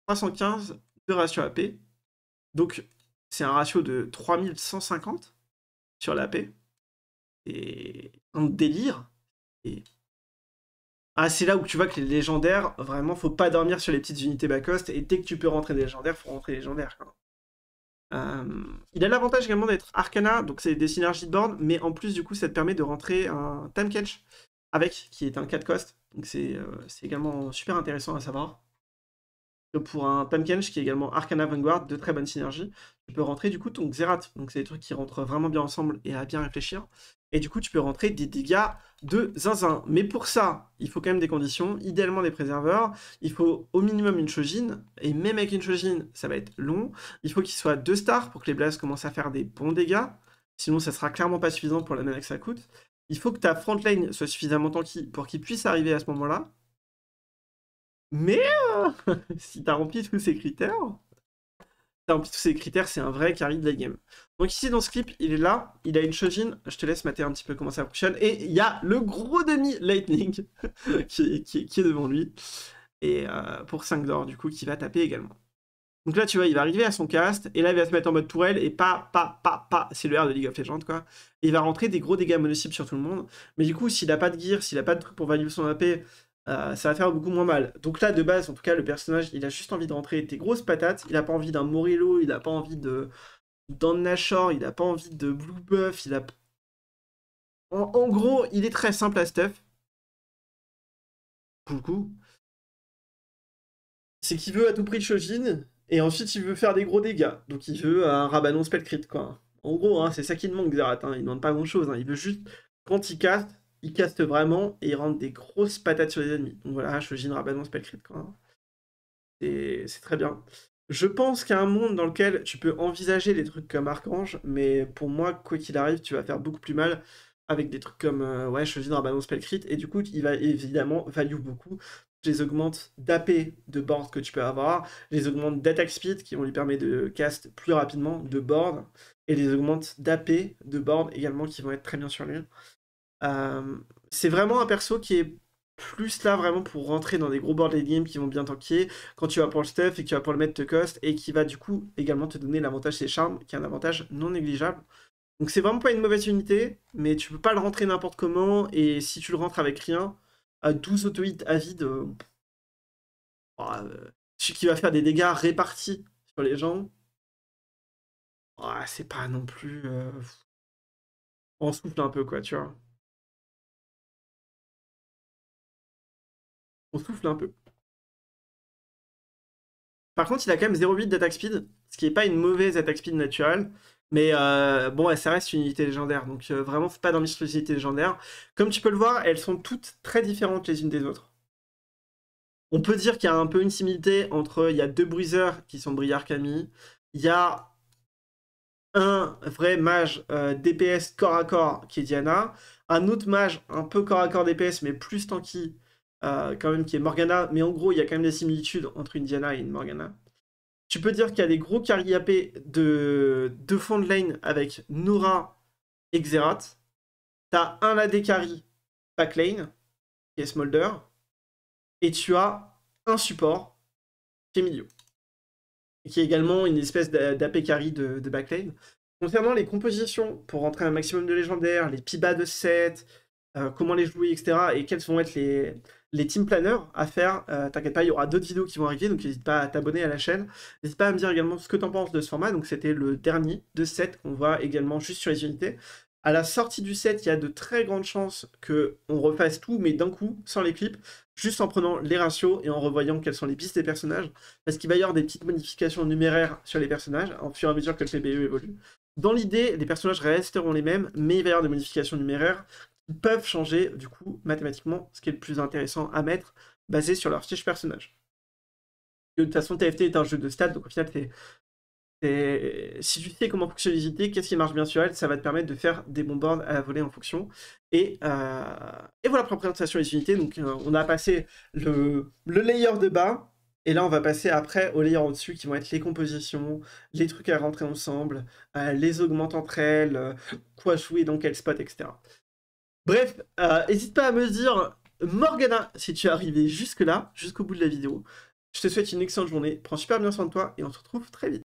Speaker 1: 315 de ratio AP. Donc c'est un ratio de 3150 sur l'AP. Et un délire. Et... Ah, c'est là où tu vois que les légendaires, vraiment, faut pas dormir sur les petites unités back Et dès que tu peux rentrer des légendaires, faut rentrer légendaires. Euh, il a l'avantage également d'être Arcana, donc c'est des synergies de board, mais en plus du coup ça te permet de rentrer un Time Catch avec, qui est un 4 cost. Donc euh, c'est également super intéressant à savoir. pour un Pumpkinch qui est également Arcana Vanguard, de très bonnes synergies, tu peux rentrer du coup ton Xerath. Donc c'est des trucs qui rentrent vraiment bien ensemble et à bien réfléchir. Et du coup, tu peux rentrer des dégâts de zinzin. Mais pour ça, il faut quand même des conditions, idéalement des préserveurs. Il faut au minimum une Shojin. Et même avec une Shojin, ça va être long. Il faut qu'il soit deux stars pour que les blazes commencent à faire des bons dégâts. Sinon, ça sera clairement pas suffisant pour la mana que ça coûte. Il faut que ta front lane soit suffisamment tanky pour qu'il puisse arriver à ce moment-là. Mais euh, si tu as rempli tous ces critères, t'as rempli tous ces critères, c'est un vrai carry de la game. Donc ici dans ce clip, il est là, il a une Chojin, je te laisse mater un petit peu comment ça fonctionne, et il y a le gros demi Lightning qui, est devant lui, et euh, pour 5 d'or du coup qui va taper également. Donc là, tu vois, il va arriver à son cast, et là, il va se mettre en mode tourelle, et pas, pas, pas, pas, c'est le R de League of Legends, quoi. Et il va rentrer des gros dégâts monocibles sur tout le monde. Mais du coup, s'il a pas de gear, s'il a pas de truc pour valider son AP, euh, ça va faire beaucoup moins mal. Donc là, de base, en tout cas, le personnage, il a juste envie de rentrer des grosses patates, il a pas envie d'un Morello, il a pas envie de d'Annachor, il a pas envie de Blue Buff, il a...
Speaker 2: En, gros, il est très simple à stuff. Pour le
Speaker 1: coup. C'est qui veut à tout prix Chojin, et ensuite, il veut faire des gros dégâts. Donc, il veut euh, un Rabanon Spellcrit, quoi. En gros, hein, c'est ça qui demande, Xerath. Hein. Il demande pas grand-chose. Hein. Il veut juste, quand il caste, il caste vraiment et il rentre des grosses patates sur les ennemis. Donc voilà, une Rabanon Spellcrit, quoi. Et c'est très bien. Je pense qu'il y a un monde dans lequel tu peux envisager des trucs comme Archange, mais pour moi, quoi qu'il arrive, tu vas faire beaucoup plus mal avec des trucs comme euh, ouais, un Rabanon Spellcrit, et du coup, il va évidemment value beaucoup les augmente d'AP de board que tu peux avoir, les augmentes d'attack speed qui vont lui permettre de cast plus rapidement de board, et les augmentes d'AP de board également qui vont être très bien sur lui. Euh, c'est vraiment un perso qui est plus là vraiment pour rentrer dans des gros board games qui vont bien tanker quand tu vas pour le stuff et que tu vas pour le mettre te cost et qui va du coup également te donner l'avantage des charmes qui est un avantage non négligeable. Donc c'est vraiment pas une mauvaise unité, mais tu peux pas le rentrer n'importe comment et si tu le rentres avec rien, à 12 auto-hits à vide, qui va faire des dégâts répartis sur les
Speaker 2: gens, Ah c'est pas non plus. Euh, on souffle un peu, quoi, tu vois.
Speaker 1: On souffle un peu. Par contre, il a quand même 0,8 d'attaque speed, ce qui n'est pas une mauvaise attaque speed naturelle. Mais euh, bon, ça reste une unité légendaire, donc euh, vraiment, pas dans unités légendaire. Comme tu peux le voir, elles sont toutes très différentes les unes des autres. On peut dire qu'il y a un peu une similité entre. Il y a deux bruiseurs qui sont Briar Camille, il y a un vrai mage euh, DPS corps à corps qui est Diana, un autre mage un peu corps à corps DPS mais plus tanky, quand même, qui est Morgana, mais en gros, il y a quand même des similitudes entre une Diana et une Morgana. Tu peux dire qu'il y a des gros carry de, de fond de lane avec Nora et Xerath. as un AD carry back lane, qui est Smolder. Et tu as un support, qui est Milio. Et qui est également une espèce d'AP carry de, back lane. Concernant les compositions, pour rentrer un maximum de légendaires, les pibas de 7, euh, comment les jouer, etc. Et quels vont être les, les team planners à faire. Euh, t'inquiète pas, il y aura d'autres vidéos qui vont arriver, donc n'hésite pas à t'abonner à la chaîne. N'hésite pas à me dire également ce que t'en penses de ce format. Donc c'était le dernier de set qu'on voit également juste sur les unités. À la sortie du set, il y a de très grandes chances que on refasse tout, mais d'un coup, sans les clips, juste en prenant les ratios et en revoyant quelles sont les pistes des personnages, parce qu'il va y avoir des petites modifications numéraires sur les personnages, en fur et à mesure que le PBE évolue. Dans l'idée, les personnages resteront les mêmes, mais il va y avoir des modifications numéraires peuvent changer, du coup, mathématiquement, ce qui est le plus intéressant à mettre, basé sur leur fiche personnage. De toute façon, TFT est un jeu de stats, donc au final, c'est si tu sais comment fonctionne les qu'est-ce qui marche bien sur elle, ça va te permettre de faire des bons boards à voler en fonction. Et, euh, et voilà pour la présentation des unités. Donc euh, on a passé le, le, layer de bas, et là on va passer après au layer au-dessus qui vont être les compositions, les trucs à rentrer ensemble, euh, les augmentes entre elles, quoi jouer dans quel spot, etc. Bref, euh, n'hésite pas à me dire Morgana si tu es arrivé jusque-là, jusqu'au bout de la vidéo. Je te souhaite une excellente journée, prends super bien soin de toi et on se retrouve très vite.